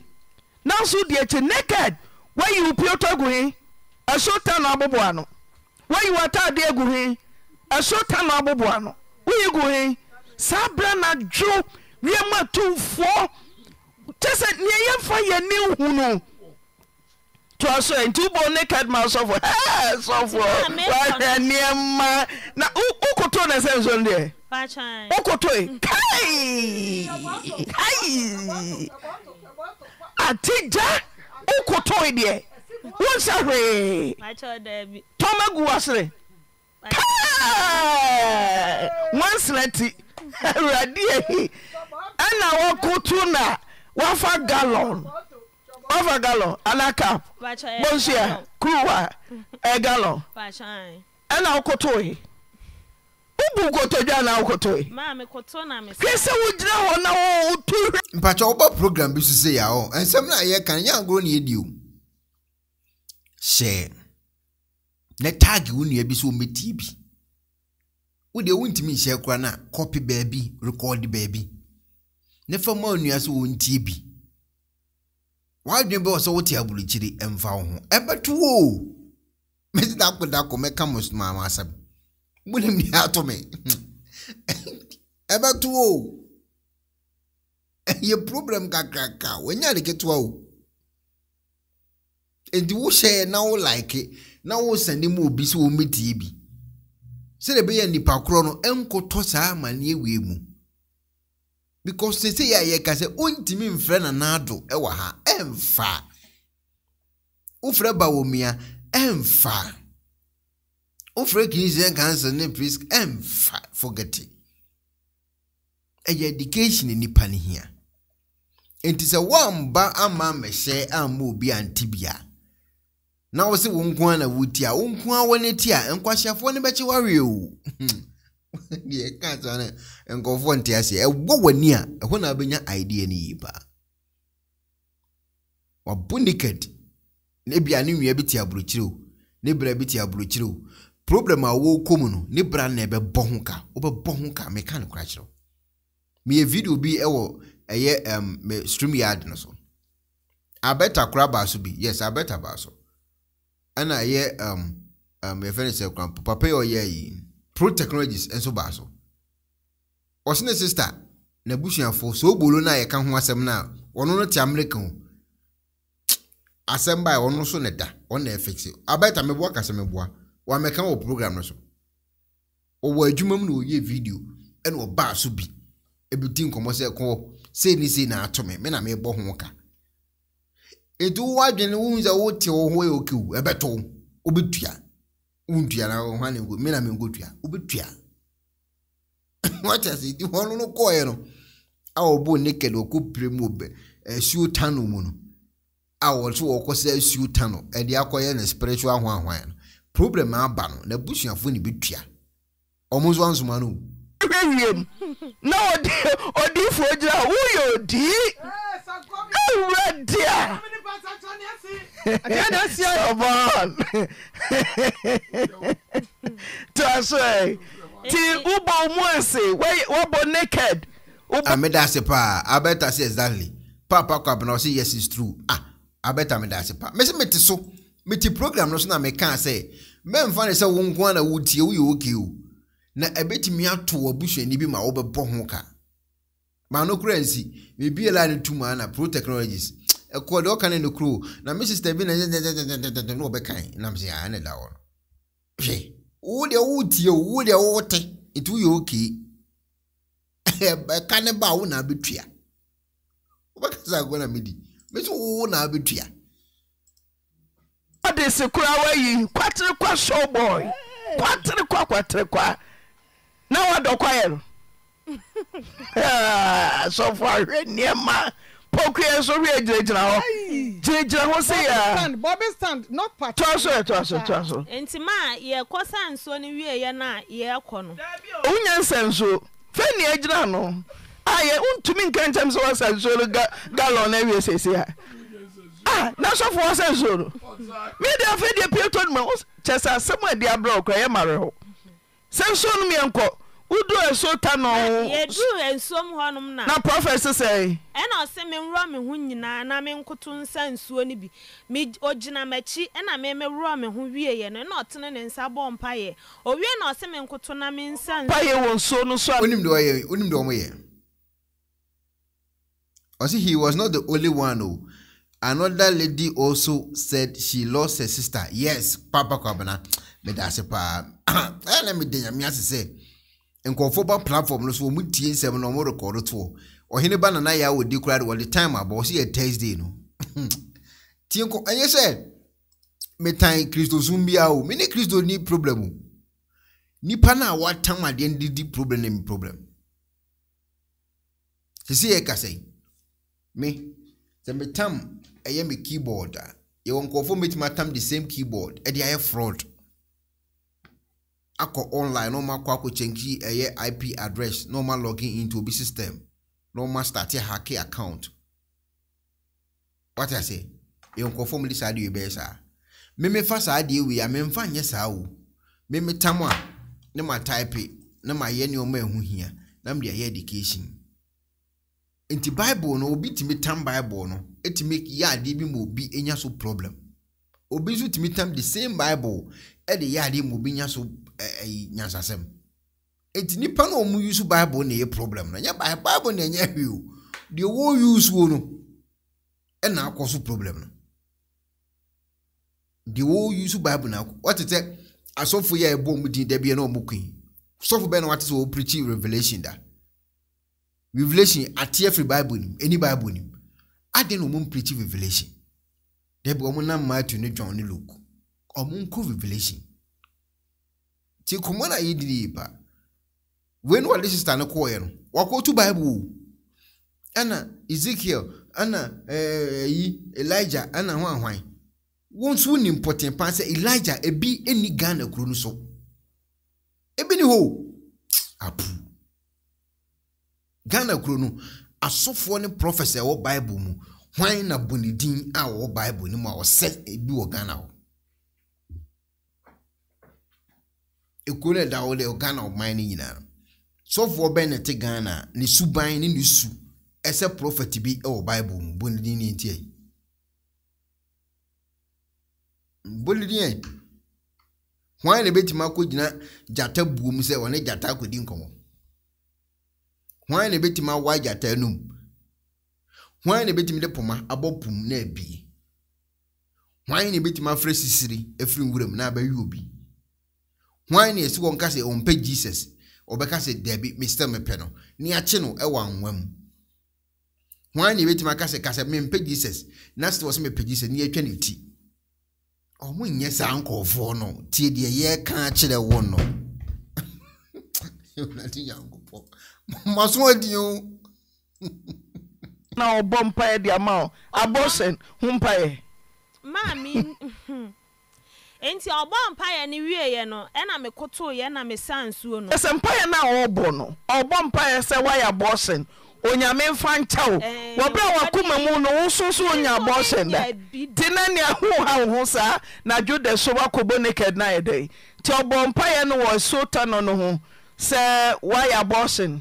nanso wodi akyi naked woayi wo pioto agu he ɛso ta na aboboa no woayi w'atadeɛ agu he ɛso ta na aboboa no woyi gu he saa berɛ na dwo wiam atomfoɔ kyɛ sɛ neɛ yɛmfa yɛne hu no toa so nti wobɔ ne kadma sɔfo sɔfoɔ nneɛma na wokoto ne sɛ nso no deɛ wokotoe kai kai atigya wokotoe deɛ wonsɛ hwee tɔma gu wasere wansena ti awuradeɛ ɛna wɔkoto na wafa galon wafa galon ana cap bonsua kuruwa ɛgalon ɛna wokotoe wobu nkotodwa na wokotoe hwɛ sɛ wogyina hɔ na wotu hwɛ mpakyɛ wobɔ program bi so sɛ yɛ hɔ ɛnsɛm no a yɛka no nyɛ agorɔ ne yɛdi o hyɛ na tag wo nua bi sɛ wɔmmɛtie bi wodeɛ wontumi nhyɛ kora no a kɔpe baabi rekɔde baabi ne fa ma onua sɛ wɔntie bi wadwene bɛ wɔ sɛ wote aburokyiri ɛmfa wo ho ɛbɛto wo o mɛsi dakɔ dakɔ mɛka mɔ somaama asɛm munim ne atome ɛbɛto o ɛyɛ problem kakraka wanya de ketewa o nti wohyɛ na wo like na wosane mu obi sɛ wɔmmɛtie bi sɛdeɛ ɛbɛyɛ nnipa korɔ no ɛnkɔtɔ saa amanneɛ wie mu because sɛ sɛyɛ a yɛka sɛ ɔntumi mfrɛ nanaado ɛwɔ ha ɛmfa wofrɛ ba wɔ mmea ɛmfa wofrɛ christian council ne prisk ɛmfa fogate ɛyɛ education nipa no hia nti sɛ woamba ama mmɛhyɛ amma obi ante bia na wo sɛ wo nko a na woti a wo nko a wɔ no ti a nkwahyɛfoɔ no bɛkye wareɛ o deɛ ɛka saa no nkɔfoɔ nte aseɛ ɛwɔ w'ani a ɛhɔ na wobɛnya idea no yie paa wabɔ naked na bia ne nwia bi te aburokyire o ne bra bi te aburokyire o problem a wɔrekɔ mu no ne bra na ɛbɛbɔ ho ka wobɛbɔ ho ka meka no kora kyerɛ meyɛ video bi ɛwɔ ɛyɛ um, stream yard no so abɛta kora baa bi yes abɛta baa so ɛna ɛyɛ um, um, yɛfɛ no sɛ kora papa yɛ ɔyɛ yi pro technologies nso baa so ɔse ne sister n'abusuafoɔ sɛ obolo no a yɛka ho asɛm no a ɔno no te amerika ho asɛm baa ɔno so ne da ɔno na ɛfixe abɛta meboa kasɛ meboa wamɛka wɔ program no so ɔwɔ adwuma mu na ɔyɛ video ɛna ɔbaa so bi ebuti nkɔmɔ sɛ kɔ sei ne sei na atome me na mebɔ ho ka etu wo adwene wo sɛ wote wo ho yɛ okewu ɛbɛto wo wobɛtua wontua na wo me na menkotua wobɛtua wɔkyɛ sɛ nti hɔ no no a wɔbɔ pire mu ɔbɛ asuo eh, tano mu no a wɔkɔ sɛ asuo tano ɛde akɔyɛ spiritual no problem aba no na busuafoɔ ne bɛtua ɔmo nso ansoma no hwɛ wiem na ɔdi odiifoɔ gyina hɔ woyɛ odi awurade a sɔbɔn toa so ɛ ti wobɔ mu ase wɔbɔ naked ameda ah, ase paa abɛta se exactly paapa kɔ abena ɔse yes is true ah abɛta meda ase paa mɛsɛ mete so mete program no so na mekaa sɛ mɛmfa ne sɛ wo nko a na wotie woyɛ oke o na ɛbɛtumi ato w'abusuani bi ma wobɛbɔ ho ka maa no kora nsi mebie la no tum ana pro technologies ɛkɔɔ deɛ ɔka ne no kuro na me sister bi na ne wɔbɛkan nam sɛ aa ne da wɔ no hwɛ wo deɛ wotie o wo deɛ wowote nti woyɛ oke ɛka ne ba a wo na abɛtua wobɛka sɛ agɔ na medi me so wo na abɛtua de se koraa woayi kwaterekwa sowbɔy kwaterekwa kwaterekwa na woadɔkwayɛ no ah, sɔfo ahwɛ nneɛma pɔkuɛ so hwɛ gyinagyina hɔ gyinagyina ho sɛ yɛnti maa yɛkɔ sa nsuo no wieɛ no a yɛrkɔ no wonya nsa nsuo fɛ nea agyina no ayɛ wontumi nka nkyɛm sɛ woasa nsuo no galɔn no awie seesei a ọsọ ah, sɔfoɔ sɛ soro medeɛ afɛdeɛ pieto numa kyɛ sɛ asɛm adi aberɛ ɔkora yɛ mare ho sɛ nsuo no miɛnkɔ wodu asuo ta nɔna na. ɛna ho nyinaa na nsa nsuo bi ogyina m'akyi na memeworɔ me ho na ɔtene ne nsa na ɔse nkụtụ na mensa wɔ nsuo no so he was oh. another lady also said she lost her sister yes papa kwabena meda ase paa ɛyɛ eh, na meda nyame ase sɛ nkurɔfoɔ ba platform no so wɔn tie nsɛm na wɔn rekɔdo toɔ ɔhene ba nana yɛ a wɔdi koraa de wɔde time abɔ ɔsi yɛ thursday no tie nkɔ ɛnyɛ sɛ metan kristo sum bi a o ni kristo ni problem o nipa na watam adeɛ no di problem na mi problem sisi yɛ kasa yi me sɛ metam ɛyɛ me keyboard a yɛwɔ nkurɔfoɔ mɛtumi atam the same keyboard ɛde ayɛ fraud akɔ online na ɔma akɔ akɔkyɛnki ɛyɛ ip address na ɔma login into obi system na ɔma start a hacke account wate ase yɛwɔ nkurɔfoɔ mɛde saa deɛ bɛyɛ saa mmemefa saa deɛ wei a mmemfa nyɛ saa o mmemetam a ne ma type ne ma yɛ nneɛma ɛho hia na mde ayɛ education nti bible no obi tumi tam bible no tumi yɛ adeɛ bi ma obi nya so problem obi nso tumi tam the same bible de yɛ adeɛ ma obi nya so ɛyi nyansasɛm eti nipa na wɔn use bible na yɛ problem na nyɛ bible na nyɛ hwi o deɛ wɔn use wo no ɛna akɔ so problem no deɛ wɔn use bible na akɔ wɔte sɛ asɔfo yɛ ɛbɔ wɔn din dɛbi yɛ na wɔn kun sɔfo bɛyɛ na wɔte sɛ wɔn preaching revolution da Revelation ateɛ firi bible nim ɛni bible nim adɛn na ɔmo mprikyi revelation dɛbi ɔmo nam matthew ne john ne luke ɔmo nkɔ revelation ti kɔmɔ na yɛ di yie pa wei ne wɔde sista ne kɔɔɛ no wakɔtu bible o ɛna ezekiel ɛna ɛɛ eh, yi elijah ɛna hwan hwan wɔn nso wɔ nim pan sɛ elijah ebi ɛni ghana kuro no so ebi ni hɔ apu ghana kuro no asɔfoɔ ne prɔfɛs a ɛwɔ bible mu hwan na bɔ ne din a wɔwɔ bible no mu a ɔsɛ ebi wɔ ghana hɔ ekuro na ɛda hɔ deɛ ghana ɔman no nyinaa sɔfoɔ bɛn na ɛte ghana ne suban ne ne su ɛsɛ prɔfɛt bi ɛwɔ bible mu bɔ ne din ne ntia yi bɔ ne din yɛ hwan na ebɛtumi akɔ gyina gyata buom sɛ ɔne gyata akɔdi nkɔmɔ. hwan na ebetumi awa agyata anum hwan na ebetumi de poma abɔ pum na ebie hwan na ebetumi afrɛ sisiri efiri nwuram na abɛyi obi hwan na esi wɔn kasa ɔmpɛ jesus ɔbɛka sɛ dabi mr mepɛ no ne akye no ɛwɔ anwa mu hwan na ebetumi aka kasa mempɛ jesus na sɛ wɔsɛ mepɛ jesus ne yɛtwa ne ti ɔmo nyɛ saa nkɔɔfoɔ no tie deɛ yɛka akyerɛ wo no masoadiwo na ɔbɔ mpaeɛ de ama wo abɔsɛn ho mpaeɛ maame hmm. nti ɔbɔ mpaeɛ no wieɛ no ɛna na mesa nsuo no sɛ mpaeɛ no a ɔrebɔ no ɔbɔ mpaeɛ sɛ woayɛ abɔsɛn onyame mfa nkyɛ wo wɔberɛ wakoma mu no wo so so onya abɔsɛn da nti na nea hoha wo ho saa na dwo da so woakɔbɔ naked na ɛdɛn nti ɔbɔ mpaeɛ no wɔ sotano no ho sɛ woayɛ abɔsen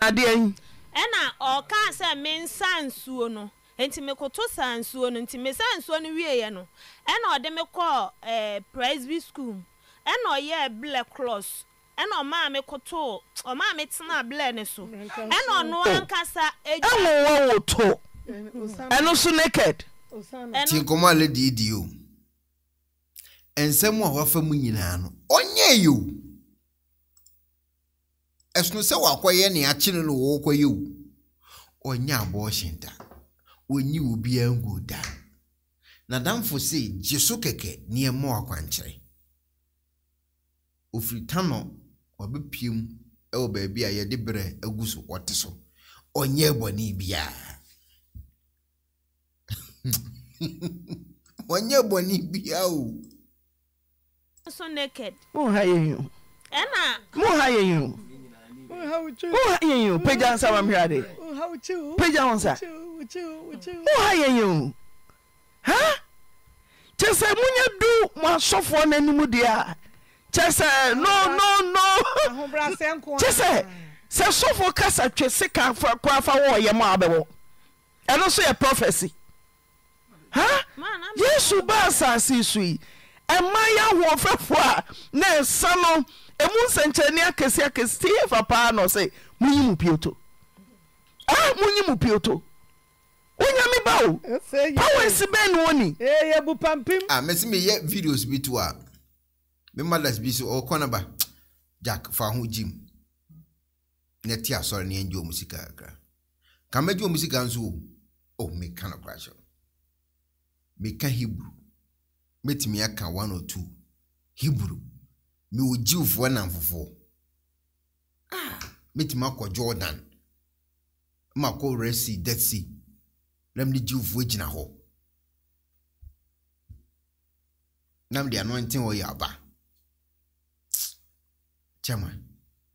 nadeɛ ɛna ɔkaa sɛ mensa nsuo no nti mekoto saa nsuo no nti ọ nsuo no wieɛ no ɛna ɔde me kɔɔ eh, presby school ɛna ɔyɛɛ blɛ clos ɛna ɔmaa me kotoo ɔmaa me tena blɛ ne so ɛna ɔno oh. ankasa ɛwowa wo to ɛno so naked ti nkɔmɔ a ladiidie o ɛnsɛm a wafa mu nyinaa no ɔnyɛ yi o ɛsono sɛ wakɔyɛ nea akyere no wɔɔkɔyɛ wo ɔnyɛ abɔɔhyen da ɔnyi wo biara ngu da nadamfo se gye so kɛkɛ nneɛma wakwankyerɛ ofiri tano wabɛpiem ɛwɔ baabi a yɛde berɛ agu so wɔte so ɔnyɛ bɔne biara ɔnyɛ bɔne biara o so naked moha yɛ yio ɛna moha yɛ yio awoha yɛ yɛ o kyɛɛ sɛ monya du mo asɔfoɔ no anim deɛ a kyɛɛ sɛ nookyɛɛsɛ sɛ sɔfoɔ kasa twe se kakora fa wɔɔ yɛ mɔ aabɛwɔ ɛno nso yɛ profesy yesu baa asase su i ɛma yɛ ahoɔ fɛfoɔ a ne ɛnsa no emu nsɛnkyerɛnne akɛse akɛse fa paa na ɔsɛ munyi mu pioto ah munyi mu pioto wonyame ba o power si bɛn ni wɔni. ee yɛ bu pampim. a ah, mɛ si mi yɛ videos bi to a mi mothers bi so ɔkɔ na ba jack fa Jim gym na ti asɔre ne yɛn gye omu sika kakra kama gye omu sika nso o o oh, mi ka no kora kyerɛ mi ka hebrew mɛtumi aka one or two hebrew mewɔ jiwfoɔ namfofoɔ ah mɛtumi akɔ jordan makɔ resi dead sea na mde jiwfoɔ gyina hɔ na mde anointing ɔyɛ aba kyɛma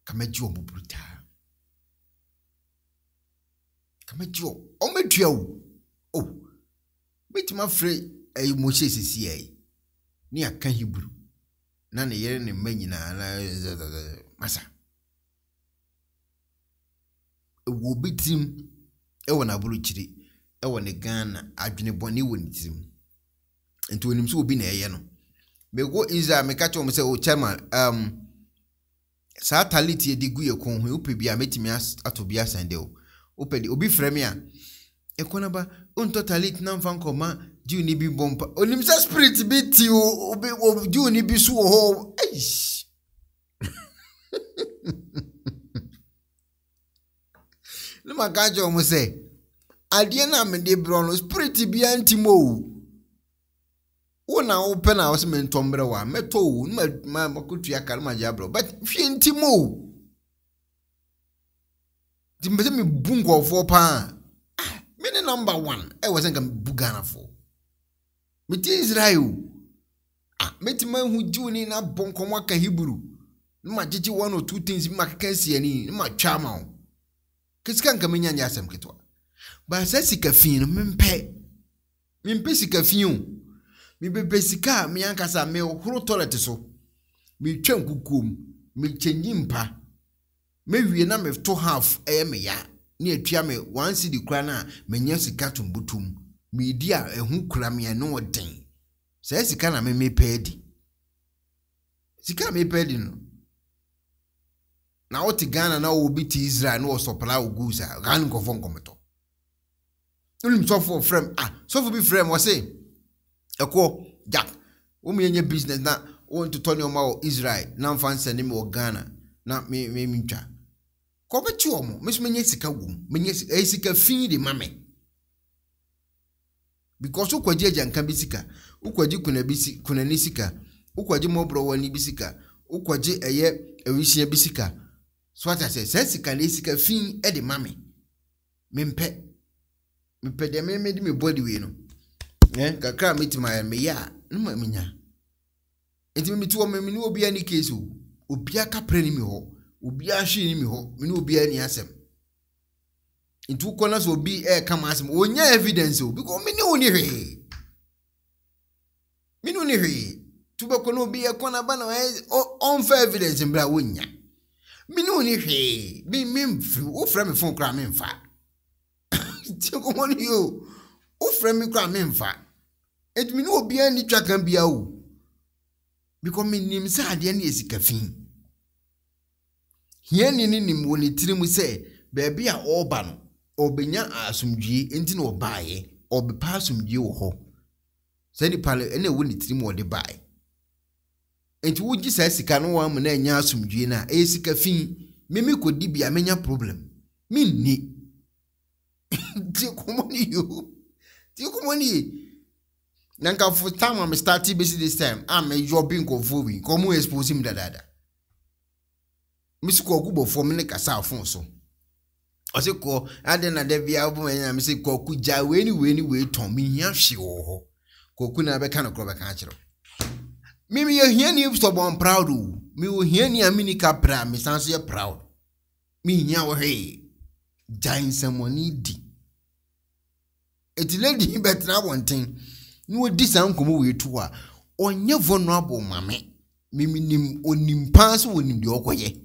kamagye wɔ boburu taa kamagye wɔ ɔmɛtua wo o oh, mɛtumi afrɛ ɛyi mɔhyɛ sisi ɛyi ne aka hebrew na ne yere ne mma nyinaa na masa ewu obi tirim ɛwɔ n'aburukyiri ɛwɔ ne ghana adwene bɔne wɔ ne tirim nti onim sɛ obi na ɛyɛ no mekɔ israel meka kyerɛ wɔn sɛ o chairman um, saa taliti yɛ de gu yɛ kɔn ho wopɛ bi a mɛtumi ato bi asɛn de o wopɛ de obi frɛ me a ɛkɔ naba ontɔ taliti na mfa nkɔma jiwni bi bɔ mpa onim sɛ spirit bi ti o obi o jiwni bi so wɔ hɔ eish ne ma ka kyerɛ ɔmo sɛ adeɛ na mede brɛ no spirit bia nti mo. o wo na wopɛ na wɔsɛ mentɔ mmerɛ wɔ a mɛtɔ o ne ma makɔtua ka ne magye abrɛ but fi nti mo. o nti mpɛ sɛ mebu nkɔɔfoɔ paa ah, mene number one ɛwɔ e sɛ nka mebu ghanafoɔ mete israel o ah mɛtumi ahu jiw ni na bɔ nkɔmɔ aka hebrew ne ma gyegye one or two things bi ma keka si ani ne ma twa ama wo kesika nka menya nyɛ asɛm ketewa baasa sika fii no mempɛ mempɛ sika fii o mepɛpɛ sika a me ankasa mehoro toilet so metwa nkukuo mu mekyɛnyi mpa mewie na meto half ɛyɛ me ya ne atua me one cedi koraa no a menya sika tombotom biribi a ɛho kura mmienu ɔden saa sika na mmemme pɛɛ di sika mmemme pɛɛ di no na wote ghana na obi te israel na wɔsɔpla wɔ gus a ghana nkɔfɔ nkɔmɔtɔ onim sɔfo frɛ ah sɔfo bi frɛ m wɔse ɛkɔ jack wɔn mu yɛ nyɛ business na wɔn totɔ nneɛma wɔ israel na nfa nsɛn ne mi ghana na mi mi mi ntwa kɔ bɛ kyi wɔn mo sika wɔm mɛ nyɛ because wokɔgye agyanka bi sika wokɔgye kuna bi si kunani sika wokɔgye mɔborɔwani bi sika wokɔgye ɛyɛ awusua bi sika so ata sɛ sika na sika fin de ma me mempɛ mepɛ deɛ memede me body no ɛ kakra a metumi ayɛ meyɛ a ne ma menya nti memete hɔ meme ne obiaa ne case o obiaa kapra ne mi hɔ obiaa hwee ne mi hɔ me ne obiaa ni asɛm nti wokɔ na sɛ obi ɛɛka ma asɛm ɔnya evidence o because mene wo ne hwee mene wo ne hwee nti wobɛkɔ na obi ɛkɔ na ba na ɔmfa evidence mbrɛ a wonya mene wo ne hwee memfiri wofrɛ me fon koraa memfa ntinkɔmmɔ no yi o wofrɛ me koraa memfa nti mene obiaa ni twa kan bia o because menim sɛ adeɛ no yɛ sika hiani no nim wɔ ne tiri mu sɛ baabi a ɔreba no ɔbɛnya asomdwie nti na ɔbaeɛ ɔbɛpa asomdwie wɔ hɔ saa nipa no ɛna ɛwɔ ne tirim ɔde baeɛ nti wogye saa sika no wɔn mu na ɛnya asomdwie no a ɛyɛ sika fi mimi kɔ di bia menya problem mi nni tie kɔmɔ ni yi o tie kɔmɔ ni yi na nka for time a mi start besi this time a mi yɔ bi nkɔfoɔ bi nkɔmɔ expose mi dadaada mi si kɔ ɔgu bɔ fɔm ne kasa afɔn so ɔsi kɔ adi na dɛ bia ɔbɛn yɛn nyame sɛ kɔku gya wei ni wei ni wei tɔn mi hia hwi wɔ hɔ kɔku na bɛka no korɔ bɛka akyerɛ mimi yɛ hia sɔbɔn proud o mi wɔ hia a mi ni ka pra mi san so yɛ proud mi hia wɔ hwee gya nsɛmɔni di eti lady bɛtena abɔnten na wɔdi saa nkɔmɔ wei to a ɔnyɛ vulnerable maame mimi nim onim paa so wɔnim deɛ ɔkɔyɛ.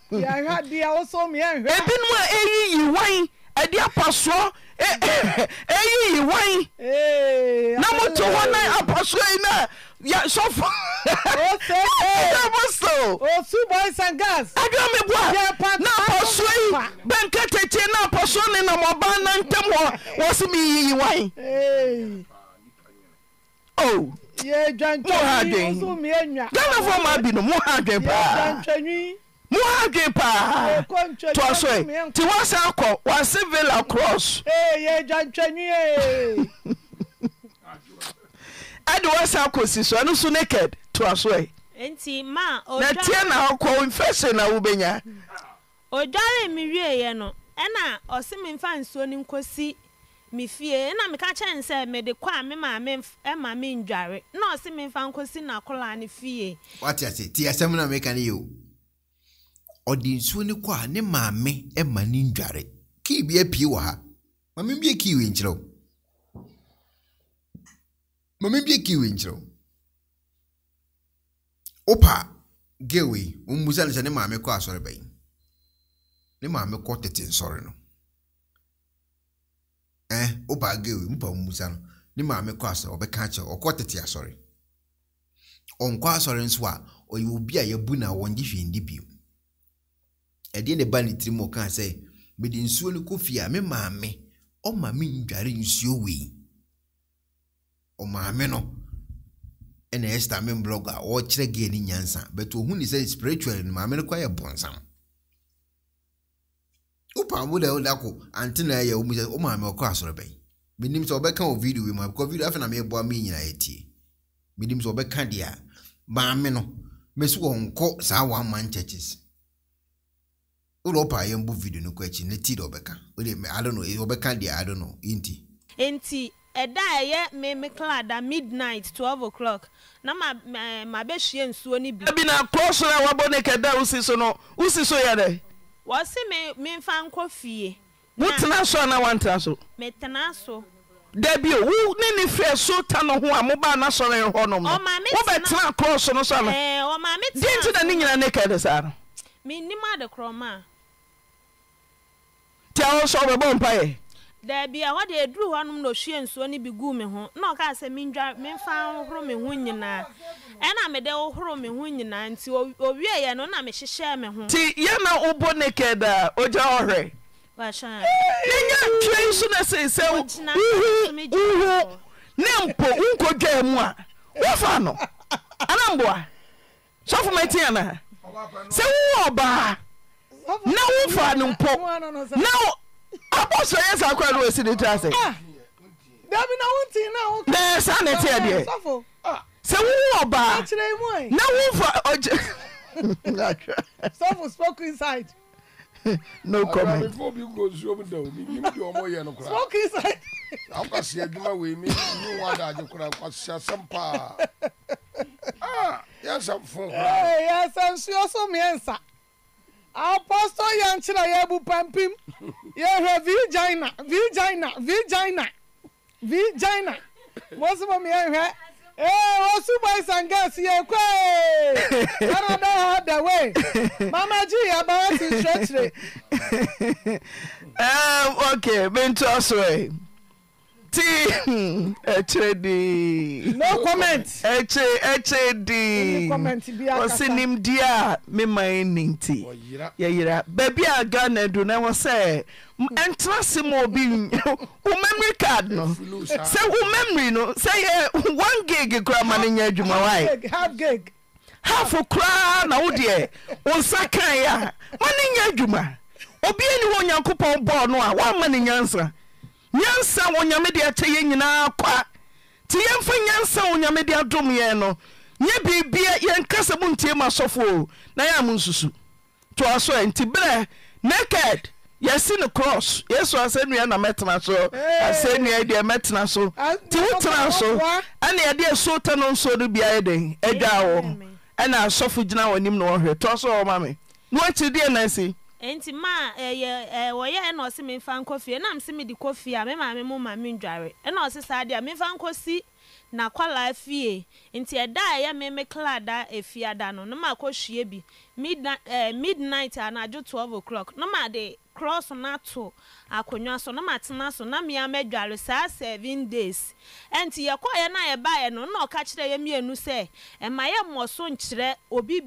yàrá di awosow mi ẹ̀ hwẹ́. ebinom a eyi ìwọ́n ẹ̀dí apàṣọ eyi ìwọ́n na mo ti hɔ na apàṣọ yìí na yà sọfọ. o se e o su boys and girls. adúlọ mi bu a na apàṣọ yìí bẹ́ńkẹ́ tètè na apàṣọ ni na mo bá na ntẹ́m wọ wọ́n sì mi yí ìwọ́n. o mo ha dwen ghana fún ọmọ abinu mo ha dwen paa. mo adwe paa toa soe nti woasan kɔ wase villa cross ɛde woasan kɔ si so ɛno so naked toa soena tiɛ na ɔkɔ mfɛse na wobɛnya odware mewieeɛ no ɛna ɔse memfa nsuo no nkosi mi fie na meka kyɛn sɛ mede kɔ a me maame ma mendware na ɔse nkosi na n'akɔlaa no fie wate ase ti asɛm no meka no yɛ o ɔde nsuo no kɔ a ne maame ne ndware kii bi apie wɔ ha maame bi kii wei nkyerɛw maame bi kii wei nkyerɛw wopa girl wei wɔmmusa sɛ ne maame kɔ asɔre bɛyi ne maame kɔ tete nsɔre no ɛn mpa no ne maame kɔ asɔre ɔbɛka ɔkɔ tete asɔre ɔnkɔ asɔre nso a ɔyɛ obi a yɛbu na ndi ɛdeɛ na ɛba ne tirim ɔkaa sɛ mede nsuo no kɔ fie a me maame ɔma me ndware nsuo wei ɔmaame no ɛna ɛsta me blɔg a ɔrekyerɛ gay ne nyansa bɛt ɔhu ne sɛ spiritual no maame no kɔ yɛ bɔnsam wopa wo da woda ko ante na ɛyɛ wo mu sɛ wo maame ɔkɔ asɔre bɛn menim sɛ ɔbɛka wɔ video wei ma bikɔ video afei na meboa me nyinaa ɛtie menim sɛ ɔbɛka deɛ a maame no mɛsi wɔ nkɔ saa waman churches uropa ihe video vidio kwachi ne ti obeka ule i don't know e, obeka dia i don't inti e, enti ɛda e a ɛyɛ meme klada midnight o'clock na ma nsuo ni bi. na kuro so a wabɔ ne kɛda usi so no usi so yɛ wotena so ana wantena so. metena so. dabi wo ne ne fɛ so ta no ho a mo ba anasɔre hɔ nom no oh, no so ana. Eh, oh, na ne nyina ne kɛda saa no. mi nim nti awo nso ɔbɛbɔ mpaeɛ. daabi a hɔ de eduru hɔnom na sie nsuo no bi gu me ho na ɔka sɛ ho nyinaa ɛna ho nyinaa nti no na mehyehyɛ me ho nti na wobɔ naked a ogya ɔhwɛ nenya na sei wohu ne mpo wonkɔdwaa mu a wofa no anamboa sɔfo anaa sɛ wowɔ ɔbaa na womfaa no mpo na abɔ so yɛ saa kora no wɔsi ne tira sɛ saa ne teɛ deɛ sɛ wowo ɔbaa na womfa ɔgye no comment. before bi go nsuo mu da o mi nim di ọmọ yẹ no kura. smoke inside. akwasi adwuma wei mi mi wa da adi kura akwasi asam paa. yasa fun kura. yasa nsuo so miɛnsa apɔsɔ yɛn nkyerɛ yɛ bu pampim yɛhwɛ vigina vigina vigina vigina wɔsi mo mi yɛhwɛ ee eh, wosu boys and girls yɛ kwe canada all the way mama ji yaba wɔsi nkyerɛkyerɛ. ɛɛ eh, ok bintu ɔsoro yi. tea HD no comment H wɔsi nim di a mema yɛ ni nti beebi a Ghana oh, do na wɔn sɛ ɛntena ma obi wo memory card no sɛ wo memory no sɛ yɛ uh, one gig kura ma ne adwuma wa half half na wo deɛ wo nsa kan a ma ne adwuma ni no a ah. nyansa onyame de akyɛ yɛn nyinaa kwa nti yɛmfa nyansa onyame de adomyɛn no yɛ biribia yɛnkasa mu ntie mu asɔfooo na yɛ a mo nsusu toa so a nti berɛ naked yɛsi no cross yesu asɛnnua na mɛtena so asɛnnua deɛ mɛtena so nti wotena so ɛne yɛde asota no nsuo no biaɛ dɛn adwaa wɔ ɛna asɔfo gyina w'anim na wɔhwɛ toa so ɔma me na woakyiri deɛ nansi nti maa ɛyɛ eh, eh, wɔyɛ ɛna eh, ɔsi mi nfa nkɔ fie ɛna msi mi di kɔ fie a mi maame mu maame ndware ɛna ɔsi saa deɛ mi nfa nkɔ si fie nti ɛda a ɛyɛ mmemme klaada efia da no no maa kɔ hwie bi midnight anadwo twelve o'clock noma de cross n'ato akonnwa so no tena so na saa seven days yɛ na yɛ no na ɔka kyerɛ yɛ mmienu sɛ ɛma yɛ nkyerɛ obi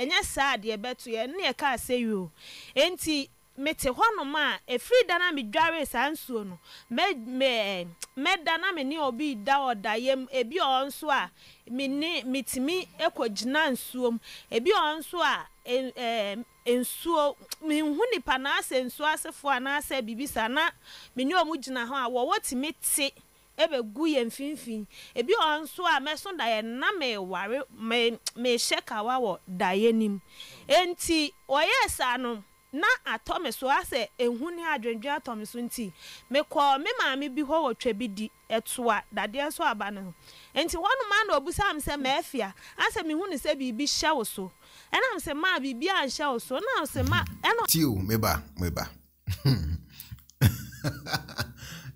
ɛnyɛ saa adeɛ bɛto yɛ ne yɛ kaa sɛ yi o nti mete hɔnom a efiri da na medware saa nsuo no mɛda na me ne obi da ɔda yam ebi ɔn so a me ne metumi ekɔ nsuom ebi ɔn so a ɛɛ e, e, nsuo mehu nipa na nsuo asefoɔ anaasɛ biribi saa na me ne ɔmo gyina hɔ a wɔwɔ tumi te. ɛbɛgu yɛ mfimfin ebi wɔn nso a mɛso daeɛ na mɛware mɛ mɛhyɛ kawa wɔ daeɛ nim nti wɔyɛ saa no na atɔ me so asɛ ehu ne adwendwen atɔ me so nti mekɔɔ me maame bi hɔ wɔtwa bi di ɛtoa dadeɛ nso aba ne ho nti wɔn mu ano obisa mi sɛ mɛɛfia asɛ mehu ne sɛ biribi hyɛ wo so ɛnam sɛ maa biribi a nhyɛ wo so ɛnam sɛ maa ɛnam. tiw meba meba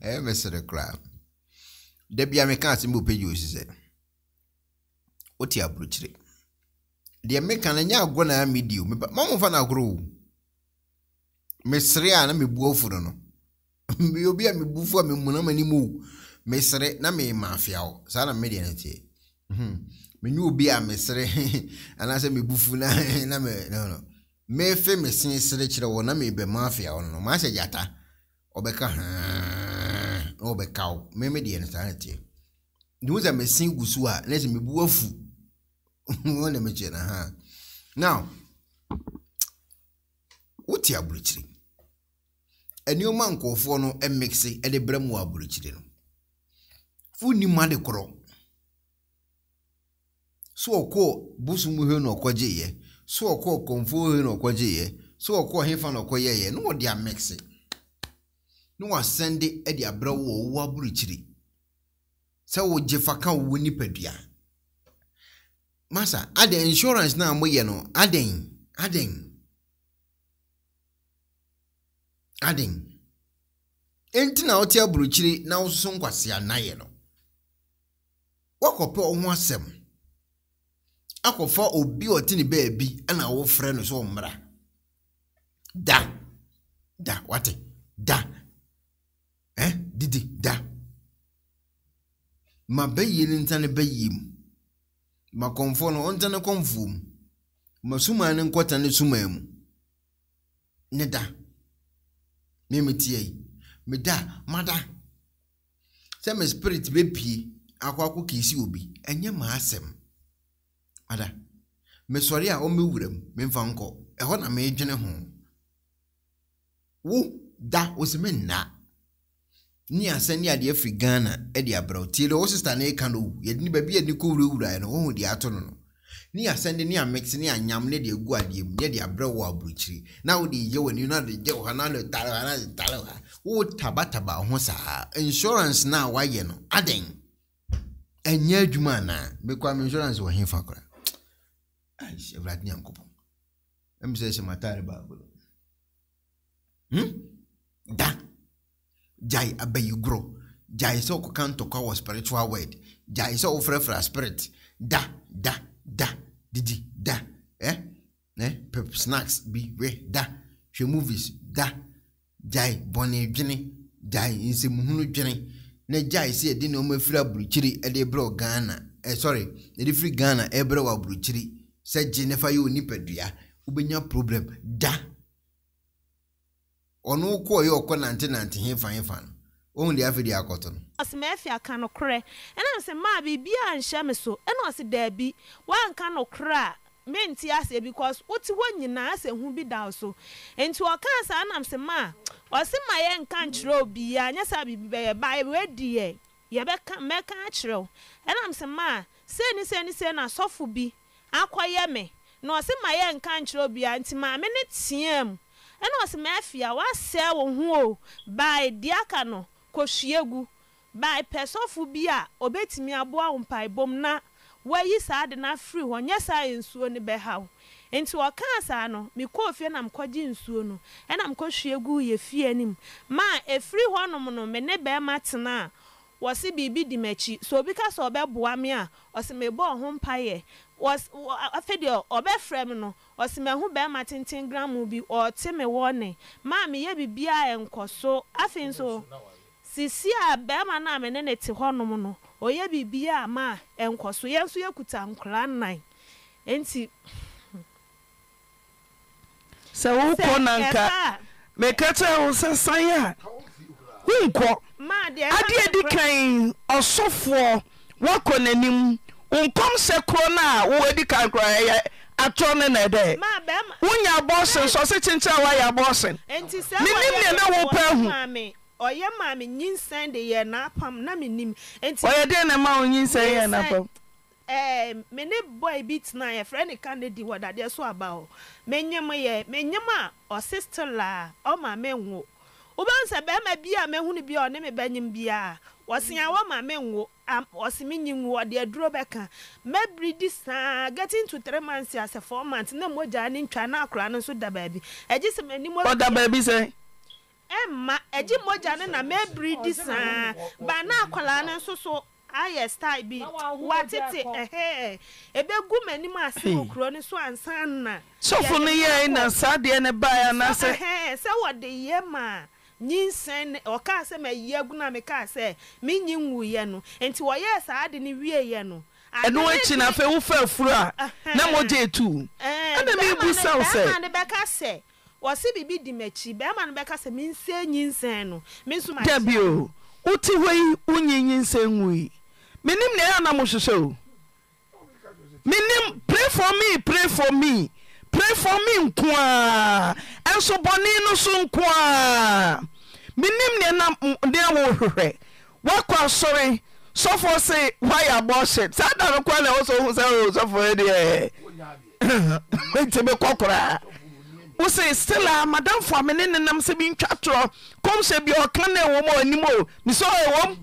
ɛyɛ mɛsɛrɛ koraa. Debi bia meka asɛm bɛ pɛgye ɔsi sɛ wote aburokyire deɛ meka no nyɛ agorɔ naa medio ma momfa no agorɔ o mesere a na mebu afuro no meyɛ obi a mebu fo a memuna m'anim o mesere na mema afia wo saa na medeɛ no teɛ hmm. menyɛ obi a mesere anaasɛ mebu fu na na me no no mefe mesene sere kyerɛ wɔ na mebɛma afia wo no no mahyɛ gyata ɔbɛka haa na wɔbɛka wo meme deɛ no saa na teɛ nti wo sɛ mesen gu so a na sɛ mebu afu wɔna no ha now wote aburokyire nneɛma nkɔɔfoɔ no mmixe de brɛ mu wɔ aburokyire no wonnim ade korɔ so ɔkɔɔ bosom hɛ na ɔkɔgyeeɛ so ɔkɔɔ kɔmfoɔ hɛ na ɔkɔgyeeɛ so ɔkɔɔ hefa na ɔkɔyɛeɛ na wɔde na wasɛn de de abrɛ wo wɔ wo aburukyiri sɛ wogye fa ka wo nipadua masa adɛn insurance na moyɛ no adɛn adɛn adɛn enti na wote aburukyiri na wososo nkwasea nayɛ no woakɔpɛ wo ho asɛm akɔfa obi ɔte ne baabi ɛna wofrɛ no sɛ ɔmmra da da wate da ɛ eh, didi da ma bɛyie ne ntane bɛyie mu ma kɔnfoɔ no ɔntane kɔnfoɔ mu ma sumaa ne nkɔta ne sumaa mu ne da me tia yi me da ma da sɛ me spirit bɛpie akɔ akɔ k'esi obi ɛnyɛ ma asɛm ada mesɔre a ɔmmɛwura mu nfa nkɔ ɛhɔ na meedwene ho wo da ɔsɛ me nnaa Ni asɛn ne adeɛ firi ghana de abrɛ wo tie deɛ wo sista ne ka no o yɛde ne baabi yɛde ne kɔ wurawuraeɛ no wohu deɛ ato no no ne asɛn de ne amɛte ne anyam ne deɛ gu adeɛ mu ne abrɛ wo aburokyiri na wode yɛ ni na de gye wo ha na de tare ha na de tare ha wo tabataba ho saa insurance na a no adɛn ɛnyɛ adwuma na, bɛkɔ me insurance wɔ hefa kora awurade nyankopɔn ɛm sɛ hyɛ matare baabolo hmm? da gyae abayigoro gyae sɛ ɔkɔka ntɔkwa wɔ spiritual word gyae sɛ ɔfrɛfrɛ spirit da da da didi da eh? Ne? pep snacks bi hwɛ da hwɛ movies da gyae bɔne dwene gyae nsɛmuhunu dwene Ne, gyae sɛ yɛde nneɛma firi aburukyiri de brɛ wɔ ghana eh, sorry yɛde firi ghana brɛ wɔ aburukyiri sɛ gye ne fa yɛ onipadua wobɛnya problem da ɔno wokɔɔyɛ ɔkɔ nantenante hefa hefa no ohun de afei de akɔto no. ɔsì mɛ fi aka no korɛ na sɛ maa bi a nhyɛ mi so ɛnna ɔsì dɛɛbi wanka no korɛ a minti ase because wote hɔ nyinaa asị hu bi da so nti ɔka saa nam sɛ maa ɔsì ma ya nka nkyerɛ obi ya saa biribi bɛyɛ ba ewu edi yɛ yɛbɛka mɛka akyerɛw na sɛ maa sɛɛ ni sɛɛ ni sɛɛ na asɔfo bi akɔyɛ na ọsị ma nka nkyerɛ obiara nti maame ne teɛ mu. ɛna ɔsi mɛfi a wasɛe wo ho o bae diaka aka no kɔhwie gu bae pɛsɔfo bi a obetumi aboa wo mpaebom na wɔayi saa de na afiri hɔ nyɛ saa nsuo no bɛhaw nti wɔkaa saa no mekɔɔ fie na mkɔgye nsuo no ɛna mkɔhwie gu yɛ fie anim ma ɛfiri hɔnom no me ne bɛrima tena a wɔsi biribi di m'akyi so obi ka sɛ ɔbɛboa me a ɔse ɔho ho mpayɛ afei afidie ɔbɛfrɛ mu no ɔsi mɛ ho bɛrima tenten gramu bi ɔte mi wɔ ne maame yɛ bibi a nkɔ so afei nso sisi a bɛrima naa mi ne ne te hɔnom no ɔyɛ bibi a ma nkɔ so yɛn nso yɛkuta nkora nnan nti. sɛ wokɔ nanka meka kyerɛ wo sɛ sane a wonkɔ adeɛ di kan ɔsɔfoɔ woakɔ n'anim nkɔm sɛ korɔ no a wowadi kan koraa ɛyɛ atɔ ne na dɛ wonya abɔsen so ɔse kyenkyerɛ a woayɛ abɔsen menim na wopɛ ahu ɔyɛ maa me nyinsɛn de yɛ n'apam na menim ɔyɛ dɛn na ma wo nyinsɛn eh, ne bi tena yɛfrɛ ne wɔ dadeɛ so aba yɛ a ɔse wobɛhu sɛ bɛrima bi a bi a ɔne me biaa wɔsi a wɔn maame nwo wɔsi mi nyi nwo ɔde aduro bɛka mɛbiri di saa getting to three months asɛ four months na mo ne ntwa na akora no nso da baabi ɛgye sɛ mɛ ni mo. ɔda baabi sɛ. ɛmma ɛgye mogya no na mɛbiri di saa ba na akwaraa no nso so ayɛ style bi watete ɛhɛ ebegu m'anim ase wɔ hmm. kuro no so ansa na. sɔfo no yɛ na saa deɛ ne baa yɛ anase. ɛhɛ sɛ wɔde yɛ maa. nyinsɛn ɔkaa sɛ ma yi agu na mekaa sɛ menyi nwuyɛ no nti wɔyɛɛ saa de ne wieyɛ no ɛno akyi na afei wofa afuro a na mogye tu ɛna mebu saw sɛ ne bɛka sɛ wɔse biribi di m'akyi bɛrima no bɛka sɛ mensie nyinsɛn no me nso da bio wote hɔ yi wonyi nyinsɛn nwui menim nea ɛyɛ na mohwehwɛ o menim pray for me pray for me prefo me nko a ɛnso no so nko a menim nea wohwehwɛ woakɔ asɔre sɔfoɔ se woayɛ abɔhyɛ saa da no koa na ɛwɔ sɛ wohu sɛ oh, sɔfoɔ deɛ mɛnti mekɔ koraa wo se stila madamfo a me ne nenam sɛ bi torɔ kɔm bia ɔka ne ɛwɔ a anim o ne sɛ ɛwɔm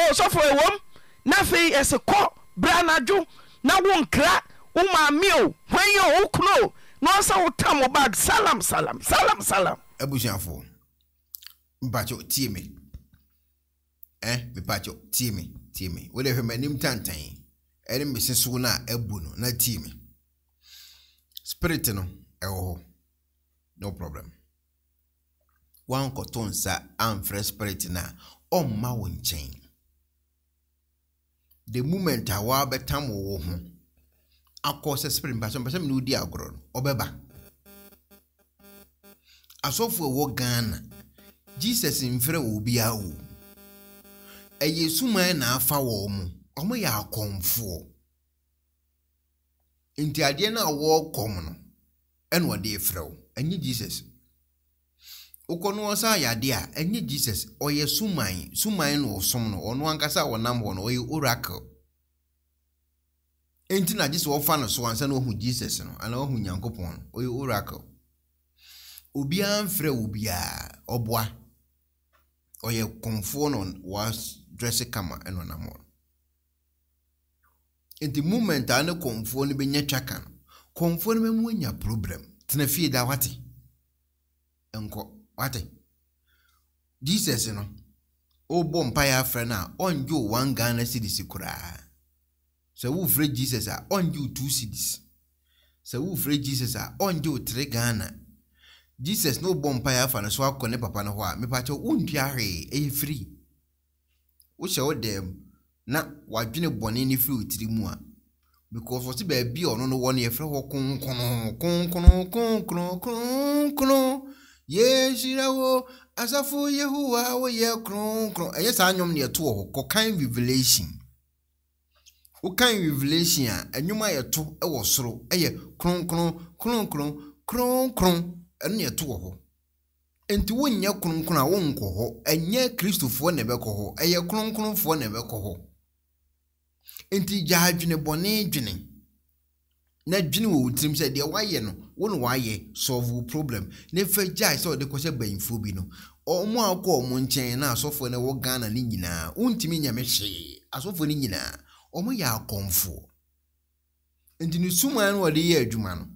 oh, sɔfoɔ ɛwɔm na afei ɛse kɔ bra anadwo na wo nkra wo maame o hwan yɛ o wo kuno o na ɔsɛ wotam wo bag salam salam salam salam abusuafoɔ mpakyɛ tie me eh mepakyɛ tie me tie me wode hwɛ m'anim tantan ɛne mesi so no a abu no na tie me spirit no ɛwɔ hɔ no problem wankɔto nsa amfrɛ spirit no a ɔmma wo the moment a woabɛtam wo wo ho akɔ sɛ spirit mpasɛ mpasɛ mi na odi agorɔ no ɔbɛba asɔfo ɛwɔ ghana jesus mfrɛ wɔ obiara wɔ. ɛyɛ suman na afa wɔn mo wɔn yɛ akɔnfoɔ nti adeɛ no a wɔrekɔm no ɛna ɔde frɛ wo ɛnyɛ jesus wokɔ no ɔsa ayɛ adeɛ a ɛnyɛ jesus ɔyɛ suman suman na ɔsom no ɔno ankasa a ɔnam hɔ no ɔyɛ oracle enti na gye sɛ wɔfa no so na wahu jesus no anaa wahu nyankopɔn no ɔyɛ oracle obiara mfrɛ wo biara ɔboa ɔyɛ kɔmfoɔ na wɔadrɛse kama ɛna ɔnam hɔ nti moment a ne kɔmfoɔ no bɛnya twa ka no kɔmfoɔ no bɛmu anya problem tena fie da wate nkɔ wate jesus no ɔbɔ mpaeɛ na no a ɔngye wo wan ghana cedis koraa sɛ wofrɛ jesus a ɔngye wo two cities sɛ wofrɛ jesus a ɔngye wo tere ghana jesus na wobɔ mpaeɛ afa no so akɔ ne papa no hɔ a mepakyɛ wontua hwee ɛyɛ firi wohyɛ wo dɛm na wadwene bɔne ne firi wo tiri mu a because wɔte baabi a ɔno no wɔ no yɛfrɛ hɔ konkono konkono konkono konkono yɛhyira wo asafo yehowa woyɛ kronkron ɛyɛ saa nnwom ne yɛto wɔ hɔ kɔkan revelation wokan revelation a ɛnwoma yɛto wɔ soro yɛ kronkron kronkron kronkron ɛno yɛto wɔ hɔ nti wonyɛ kronkron a wonkɔ hɔ ɛnyɛ kristofoɔ na ɛbɛkɔ hɔ ɛyɛ kronkronfoɔ na ɛbɛkɔ hɔ nti gyaa dwene bɔne dwene na dwene wɔ wo tirim sɛ deɛ woayɛ no wo ne woayɛ solve wo problem na fa gyae sɛ ɔde kɔhyɛ banyimfoɔ bi no ɔmo akɔ ɔmo nkyɛn na asɔfoɔ no wɔ ghana no nyinaa wontumi nyame hwee asɔfoɔ no nyinaa wɔyɛ akɔmfoɔ nti ne suma no wɔde yɛ adwuma no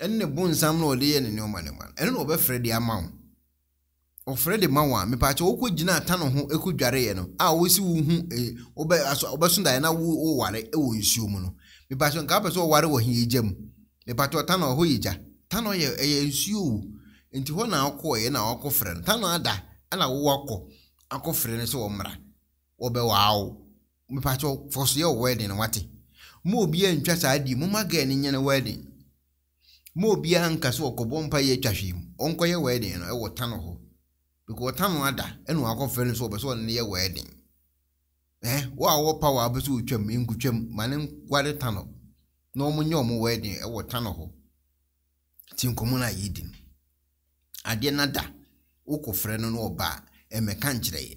ɛne ne bonsam no wɔde yɛ ne nneɛma nneɛma no na wɔbɛfrɛ de ama wo ɔfrɛ de ma wo a mepaakyɛ wokɔ gyina ata no ho ɛkɔ no a wɔsi wo hu eh, wobɛso daeɛ na woware wɔ nsuo mu no mepaakyɛ nka wopɛ sɛ ɔware wɔ mu ɔta ɔhɔ ta ɔyɛ ɛyɛ nsuo nti hɔ na na no ta ada ɛna no sɛ wɔmmra mepatwɛ fɔ so yɛ wɔ wedding wate ma ntwa saa di mu ma girl no nyɛ no wedding nka so ọkụ mpa yɛ atwa hwee mu ɔnkɔyɛ wedding no ɛwɔ tano hɔ ada ɛna no so ɔbɛ ɔne ne yɛ wo a wɔ power abɛ sɛ ɔtwam nkutwam ma ne nkware na wɔn nyɛ wɔn wedding ɛwɔ tano hɔ ti nkɔmɔ no a yɛ di no no na ɔbaa ɛmɛka nkyerɛ yɛ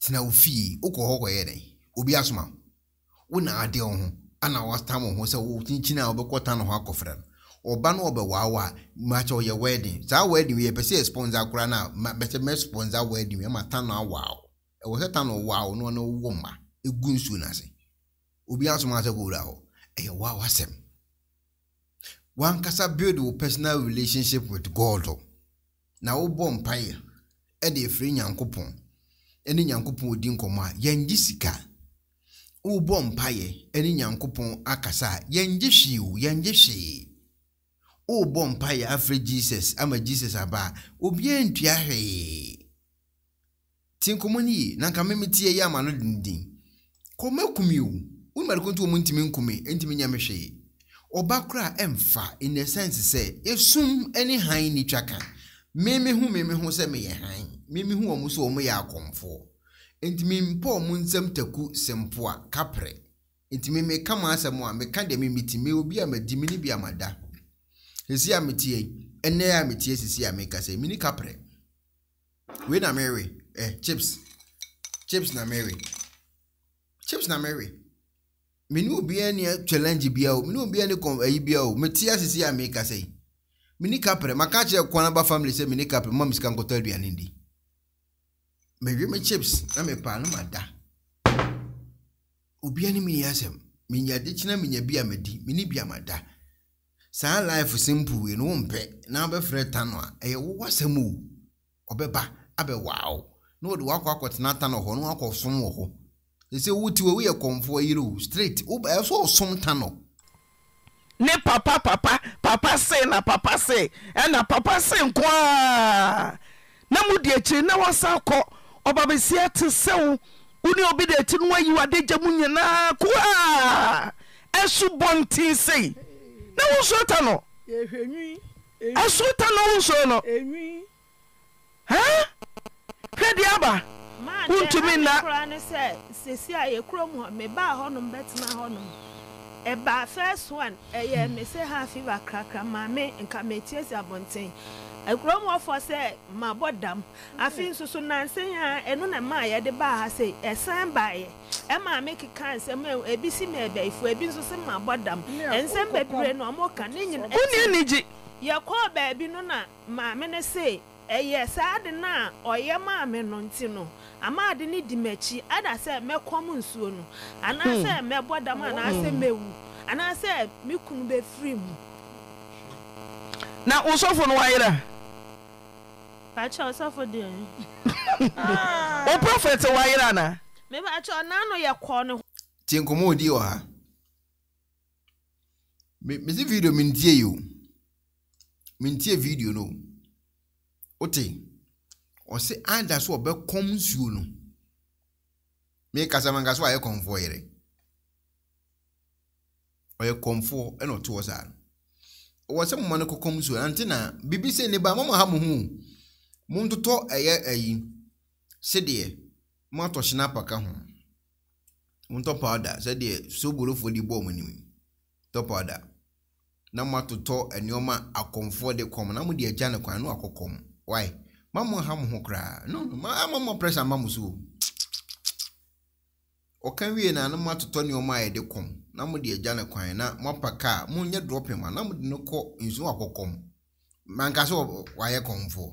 tena wokɔ hɔ obi asoma wo na adị wo ho ana wastam wo a na saa ta ta na ɔno wɔ ma ɛgu nsuo no ase obi asom asɛ kɔwura hɔ ɛyɛ waaw asɛm wankasa build wo personal relationship with god na wobɔ mpaeɛ ɛde ɛfiri nyankopɔn ɛne nyankopɔn ɔdi nkɔmmɔ sika wobɔ mpaeɛ ne nyankopɔn akasa yɛngye hwee o yɛngye hwee wobɔ mpaeɛ afrɛ jesus ama jesus aba a obiara ntua hwee tie nkɔmmɔ no yie na nka memetie yɛ ama no denden kɔma kumi o wonimade konti wɔ mu ntimi nkumi ntimi nyɛ me hwee ɔba kora ɛmfa in the sense sɛ esum ne han ne twa ka meme ho meme ho sɛ meyɛ han meme ho wɔ mu sɛ wɔ mo yɛ akɔmfoɔ nti mempɔ ɔmo nsɛm taku sempoa kaprɛ nti meka mu asɛm a meka deɛ memetime obi a madi me ne bi a mada sisi a metie ɛnɛ a metie sisi a meka sɛ mini kaprɛ wei na mary eh, chips chips na mary chips na mary mini obiara ne challenge bia o mini obiara ne kɔn ayi bia o metie sisi a meka sɛ mini kaprɛ maka kyerɛ kwan family sɛ mini kaprɛ mma mi sika nkɔtɔ aduane di. mewie me chips na mepaa no mada obia ne meni asɛm menya adekyina menya bi a madi meni bi a mada saa life simple no wompɛ na wobɛfrɛ ta no a ɛyɛ wowɔ asɛm o ɔbɛba abɛwaa wo na wɔde wakɔ akɔtena ta no hɔ na wakɔ som wɔ hɔ ɛsɛ wote wɔ woyɛ kɔmfoɔ yere o straight ɛyɛ sɛ ɔsom ta no ne papa papa papa se na papa se ɛna papa se nko a na mu di akyiri na wɔsa kɔ ɔbabesia te sɛwo wo ne obi de ati no woayi wadegya mu nyinaa koaa ɛso bɔnten sei na wonsuo ta no ɛso ta no nọ no hwɛ deɛ aba wontumi nna ɛba first one ɛyɛ me sɛ ha fever krakra maame me nka metie si abɔnten akurom wɔfoɔ sɛ mabɔ dam afi nso na nansen a enu eh, na mma maa yɛde baa ha sɛ ɛsan baeɛ ɛmaa me keka nsɛm a ebi si ma ɛbɛyifo ebi nso sɛ mabɔ dam nsɛm bebree na ɔmo ka ne nyina ɛsɛ ne gye yɛkɔɔ baabi no na maame ne se ɛyɛ saa ade n'a oh, a ɔyɛ maame nọ ntị nọ ama adị ne di m'akyi ada sɛ mɛkɔm nsuo nọ no anaasɛ hmm. mɛbɔ dam anaasɛ hmm. mɛwu anaasɛ me kunu bụ efiri mu na wosɔfo no wayera wo prɔfɛt wayera anaa nti nkɔmmɔ ɔdi wɔ ha mesi video mentie yi o mentie video no wote ɔse ada so ɔbɛkɔm nsuo no mekasa manka so ayɛ kɔmfoɔ yere ɔyɛ kɔmfoɔ ɛna ɔte wɔ saa no wɔ sɛ moma no kɔkɔm so ante na biribi sɛ nnipa mama ha mo ho montotɔ ɛyɛ ayi sɛdeɛ moatɔ hyena apaka ho montɔ powder sɛdeɛ soborofoɔ de bɔɔ mo anim tɔ powder na moatotɔ nneɛma akɔmfoɔ de kɔm na mode agya no kwan no akɔkɔm wae mama ha mo ho koraa no mama pressure ma mo so ɔka wie na na moatotɔ nneɔma a yɛde kɔm na mode agya kwan na moapa ka a monyɛ drɔpem a na mode no kɔ nsu akɔkɔm manka sɛ wayɛ kɔmfoɔ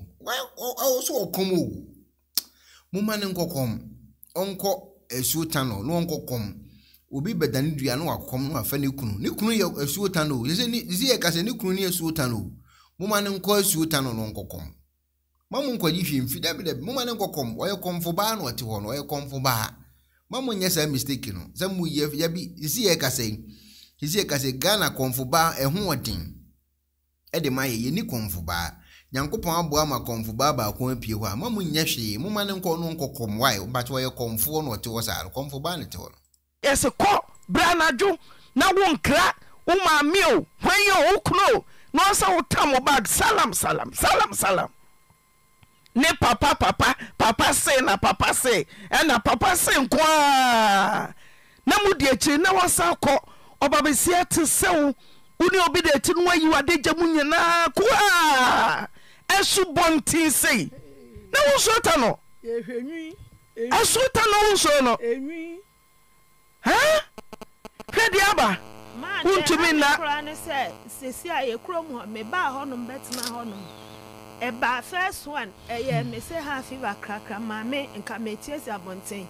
sɛ ɔkɔm o moma ne nkɔkɔm ɔnkɔ asuo tano na ɔnkɔ dua na wakɔm na wafa ne kunu ne kunu yɛ asuo tano sɛ yɛka sɛ ne kunu ne asuo tano moma ne nkɔ asuo tano na ɔnkɔ kɔm nkɔgye hwee mfi dabidabi moma ne nkɔkɔm ɔyɛ kɔmfo baa ma mo nyɛ saa mistake no sɛ mo yɛ yɛ bi sisi yɛ kasa yi sisi yɛ kasa yi ghana kɔnfobaa ɛho ɔden ɛde ma yɛ yɛni kɔnfobaa nyankopɔn aboa ma kɔnfobaa baako apie hɔ a ma mo nyɛ hwee mo ma ne nkɔ no nkɔ kɔmwae ɔbɛkyɛ wɔyɛ kɔnfoɔ na ɔte hɔ saa no kɔnfobaa na te hɔ no. kɔ bra anadwo na wo nkra wo maame o hwan yɛ o kuro na ɔsɛ wo tam wo bag salam salam salam salam. ne papa papa papa se na papa se ɛna eh, papa se nko a na mode akyiri na woasa kɔ ɔbabɛsia te sɛ wo wo ne obi de akyi no mu nyinaa ko esu ɛso bɔ na wonsuo ta no ɛso ta no wonsuo no hwɛ deɛ aba wontumi nna ɛba first one ɛyɛ mese ha fever krakra maame nka metie si abɔnten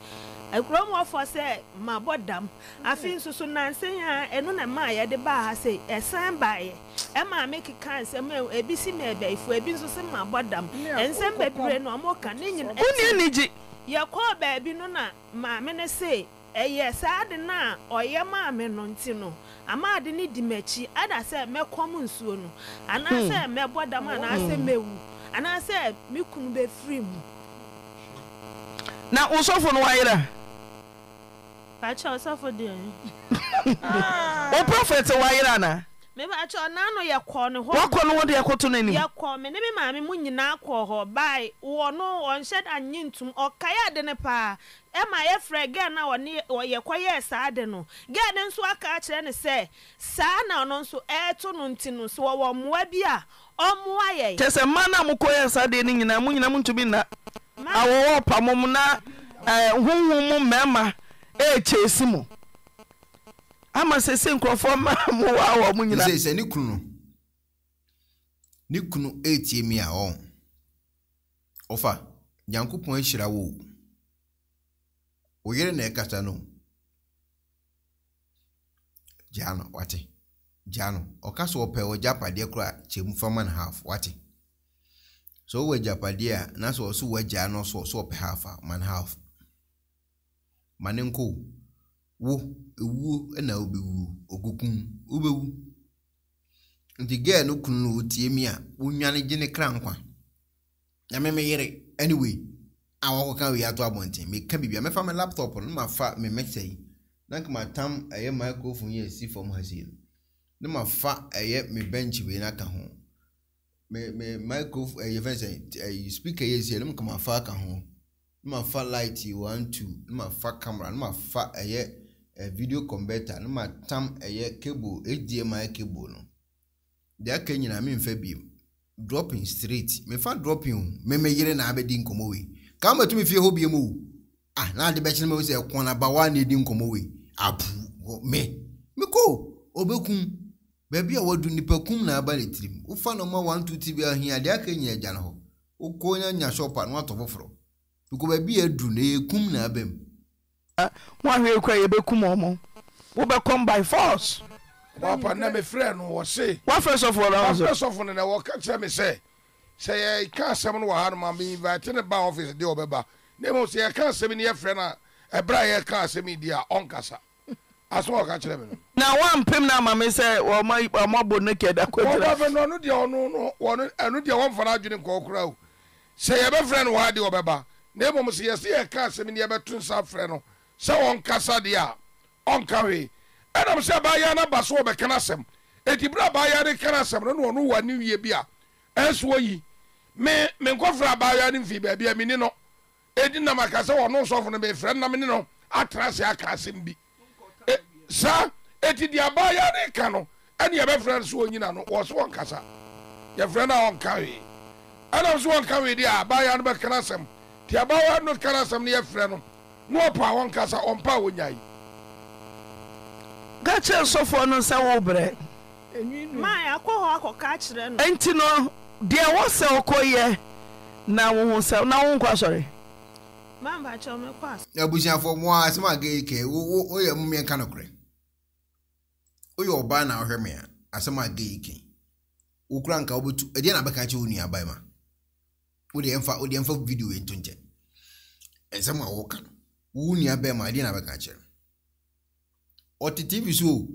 akurom wɔfoɔ sɛ mabɔ dam afi nso so nansen a ɛno na maa yɛde baa ha sei ɛsan baeɛ ɛmaa me keka nsɛm a ebi si ma ɛbɛyifo ebi nso sɛ mabɔ dam nsɛm bebree na ɔmo ka ne nyina ɛsɛ yɛkɔɔ baabi no na maame ne sei ɛyɛ saa ade no a ɔyɛ maa me no nti no ama ade no di m'akyi ada sɛ mɛkɔm nsuo no anaasɛ hmm. mɛbɔ dam anaasɛ hmm. mɛwu anaasɛ me kunu bɛfiri mu na wosɔfo no wayera pakyɛ ɔsɔfo deɛ wo prɔfɛt wayera anaa mebakyɛ ɔnaano yɛkɔɔ ne hɔwakɔ no wode yɛkɔto no anim yɛkɔɔ me ne me maame mu nyinaa kɔɔ hɔ bae wɔ no ɔnhyɛ anye ntom ɔkae ade ne paa ɛma yɛfrɛ gɛn na wɔne yɛkɔyɛɛ saa de no gɛn no nso aka akyerɛ ne sɛ saa na ɔno nso ɛɛto no nti no so wɔwɔ mmoa bi a ɔmmoa yɛ. kyɛ sɛ mmaa no a mokɔyɛɛ saa deɛ no nyinaa mo nyinaa montumi nna awɔwɔ pamo mu na honhom mu mmarima ɛɛkyɛ si mu ama sɛ sɛ nkurɔfoɔ ma mowɔ awɔ mo nyinaa. sɛ sɛ ne kunu ne kunu ɛɛtie mi a ɔn ɔfa nyankopɔn ahyira wo oyere na ekachanụ jano wati jano ọkaso ọpẹ ọjà pàdé kura chemu fama na half wati so wọ ọjà pàdé a na so ọsọ wọ ọjà na ọsọ ọsọ ọpẹ half a man half mane nko wo ewuo na obewu ogukun obewu nti gɛɛ no kunu no otie mi a wonyane gye ne kra nkwa na meme yere anyway àwọn akɔka wei ato abɔnten meka biribi a mɛfa me laptop no fa me mixer yi na nka tam ɛyɛ microphone yi asi fam ha sei no na fa ɛyɛ me bench wei na aka ho me me microphone ɛyɛ fɛn sɛ ɛyɛ speaker yi asi no nka fa aka ho na fa light yi one two na fa camera na mafa ɛyɛ ɛ video converter na tam ɛyɛ cable HDMI cable no deɛ aka nyinaa mi nfa bi dropping straight fa dropping o mɛmɛ yere na abɛdi nkɔmɔ wei ka matumi fie hɔ biem o ah na ade bɛkyerɛ mɛ sɛ kɔn abawa na edi nkɔmɔ wei abu me meko obɛkum baabi a wadu nipa kum na aba ne tirim wofa no ma one two tv ahia adeɛ aka nyina agya no hɔ wokɔ nya nya shop a no atɔ foforɔ biko baabi a adu na yɛkum na aba mu woahwɛ kɔ a yɛbɛkum ɔmo wobɛkɔm by force papa na mefrɛ no wɔ se wafrɛ sɔfoɔ no wafrɛ sɔfo no na wɔka kyerɛ sɛ yɛka asɛm no wɔ ha no ma meinvite ne ba office deɛ ɔbɛba na mmom sɛ yɛka asɛm no yɛfrɛ no a ɛberɛ a yɛka asɛm yi deɛ a ɔnkasa asɛm a ɔka kyerɛ me no na wampem no ama me sɛ ɔmɔbo no kɛda kɔbafɛ no ɔno deɛ ɔno ɛno deɛ wɔmfa no adwene nkɔɔ kora o sɛ yɛbɛfrɛ no wɔ ha deɛ ɔbɛba na mmom sɛ yɛsɛ yɛka asɛm no yɛbɛto nsa frɛ no sɛ ɔnkasa deɛ a ɔnka hwee ɛnam sɛ abaayɛ no aba so wɔbɛka no asɛm ɛti berɛ abaayɛ no ka no asɛm no na ɔno wɔ ne wie bi a ɛnso yi me me nkɔfra abaayewa no mfiri baabi a me ni no ɛdi nam aka sɛ wɔno nsɔfo no mefrɛ nam ne no atena ase aka asɛm bi e, saa ɛti deɛ abaayewa no ka no ɛne yɛbɛfrɛ no so ɔnyina no wɔ so wɔnkasa yɛfrɛ no a ɔnka hwee ɛnam so wɔnka hwee deɛ a abaayewa no bɛkana asɛm nti abaayewa no kana asɛm no yɛfrɛ no na ɔpa a wɔnkasa ɔmpa a wɔnyae ka kyerɛ sɔfoɔ no sɛ wobrɛ nti no deɛ wɔ sɛ wokɔ yɛ na wohu sɛ na wonkɔ asɔre abusuafoɔ mo asɛm agɛyikɛ woyɛ momeɛ nokorɛ woyɛ ɔbaa na wohwɛ me a asɛm agɛyikɛ wokura nka wobɛtu ɛdeɛ na bɛka kyɛ wo nuabae ma wodeɛ mfa wodeɛ mfa video nto nkyɛ a woka no ma ɛdeɛ na bɛka kyɛ ɔte tv so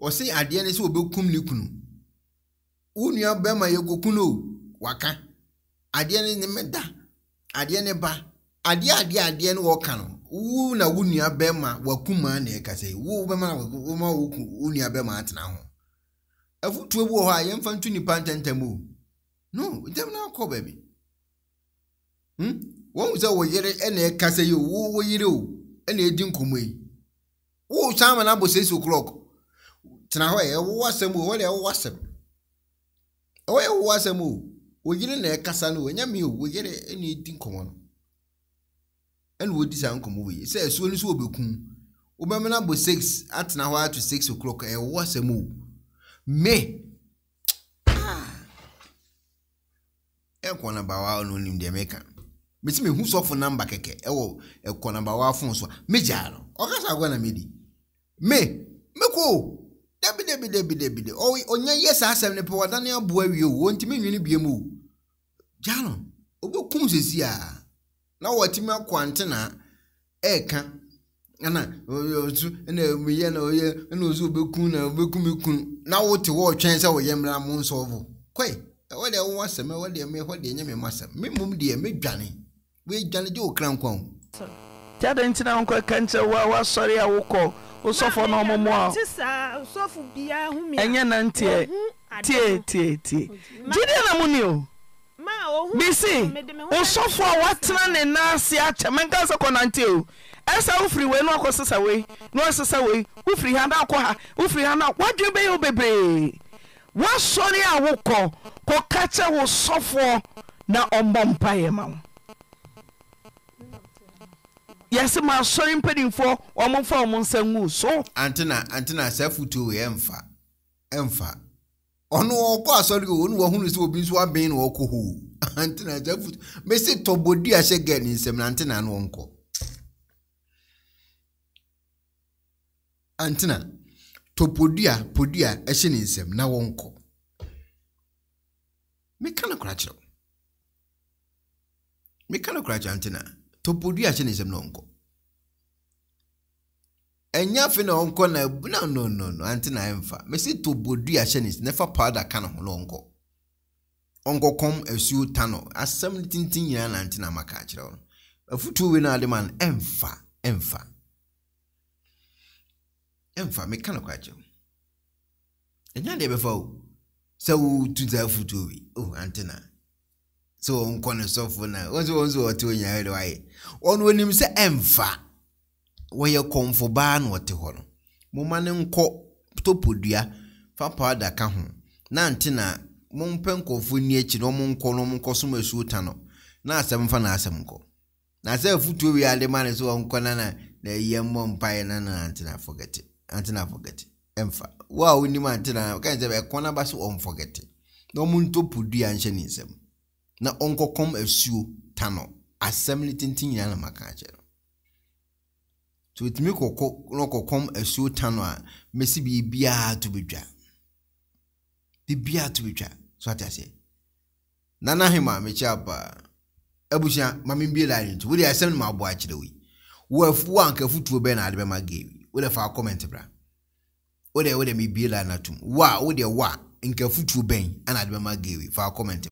ɔse adeɛ ne sɛ ne kunu wonua bɛrima yɛkoku no waka adeɛ ne ne meda adeɛ ne ba adeɛ adeɛ adeɛ ne wɔka no wo na wo nua bɛrima wakuma na ɛkasa yi wo bɛma na wɔma wo nua bɛrima atena ho afutuo bi wɔ hɔ a yɛmfa nto nipa ntɛntɛm o no ntɛm na akɔ baabi hmm wɔn sɛ wɔyere ɛna ɛkasa yi o wo wɔyere o ɛna edi nkɔmɔ yi wo san ma na bɔ six o'clock tena hɔ yɛ ɛwɔ asɛm o wɔde ɛwɔ asɛm. oya uwase mu ogiri na ɛkasa no wɔnya m o oyere ɛna edi nkɔmɔ no ɛna wodi saa se wɔ yi sɛ ɛsuo no bụ wɔ bɛkum o'clock e me ɛkɔ ah, e e na bawa no onim mesi mehu sɔfo namba na bawa fon so a ọ no na medi me mekɔ debidebidebidebi onye yɛ saa asɛm no pɛ wadane aboa awie o wɔntumi nwene biam o gyano obɛkum sesi a na wɔatumi akɔ antena ɛɛka ana ɔso na meyɛ na ɔyɛ na ɔso obɛkum na obɛkum na ɔtwɛn sɛ nsɔɔfo ɛwɔ deɛ asɛm ɛwɔ deɛ ɛwɔ deɛ deɛ nkwa o. tí a dẹ̀ ntina nkɔ kɛnkyɛn wa wa sɔre a wosɔfo na ɔmo mu a ɛnyɛ na ntiɛ tie tie tie gyideɛ na mu ni o bisi wosɔfo a watena ne nan ase akyɛ menka sɛ kɔ nante o ɛsɛ wofiri wei na ɔkɔ sesa wei na ɔsesa wei wofiri ha na akɔ ha wofiri ha na wadwe bɛyɛ wo bebree woasɔre a wokɔ kɔka kyɛ wo sɔfoɔ na ɔmmɔ mpaeɛ ma wo yɛsɛ ma asɔre mpanimfoɔ ɔmo fa ɔmo nsa ngu so. antena antena sɛ futuo yɛ mfa ɛmfa ɔno ɔkɔ asɔre o ɔno wɔhunu sɛ obi nso abɛn na ɔkɔ hoo antena sɛ futuo mesi tɔbodi ahyɛ gɛɛ ne nsɛm na antena no ɔnkɔ antena tɔpodua podua ɛhyɛ ne nsɛm na wɔnkɔ meka no kora kyerɛw meka kora kyerɛw antena topodia hyɛ ne nsɛm na ɔnkɔ ɛnyɛ afei na ɔnkɔ na no no no no ante na ɛmfa mɛsi topodia hyɛ ne nsɛm nafa powder ka ne ho na ɔnkɔ ɔnkɔ kɔm asuo ta no asɛm tenten nyinaa na ante na maka akyerɛ no afutuo wei no ade ma no ɛmfa ɛmfa ɛmfa meka no kɔ akyerɛ ɛnya deɛ bɛfa o sɛ wotu saa afutuo wei o oh, ante na sɛ wɔnkɔ ne sɔfo na wɔn sɛ wɔn sɛ wɔte onyaa de wayɛ ɔno anim sɛ ɛmfa wɔyɛ kɔmfo baa na ɔte hɔ no momma nkɔ fa powder ka ho na mompɛ akyi na ɔmo nkɔ na ɔmo nkɔ ta no na asɛm fa na asɛm nkɔ na afutuo ade ma na na na yɛ mmɔ mpaeɛ na na ante na afɔgɛte ante na afɔgɛte wo a wonim ante na na so na ɔmo nhyɛ asɛm ne tenten nyinaa na maka akyerɛ nti otumi kɔkɔ na ɔkɔkɔm asuo tan a mesi biribiara to betwa biribiara to betwa so ate aseɛ nana he maa mekyɛ apaa abusua maame bie laare nti wode asɛm no ma aboa akyerɛ wei wɔafu anka futuo bɛn na ade bɛma gawi wode fa comment bra wode wode mebie laare no atom wo a wode wo a nka futuo bɛn ana ade bɛma gawi fa comment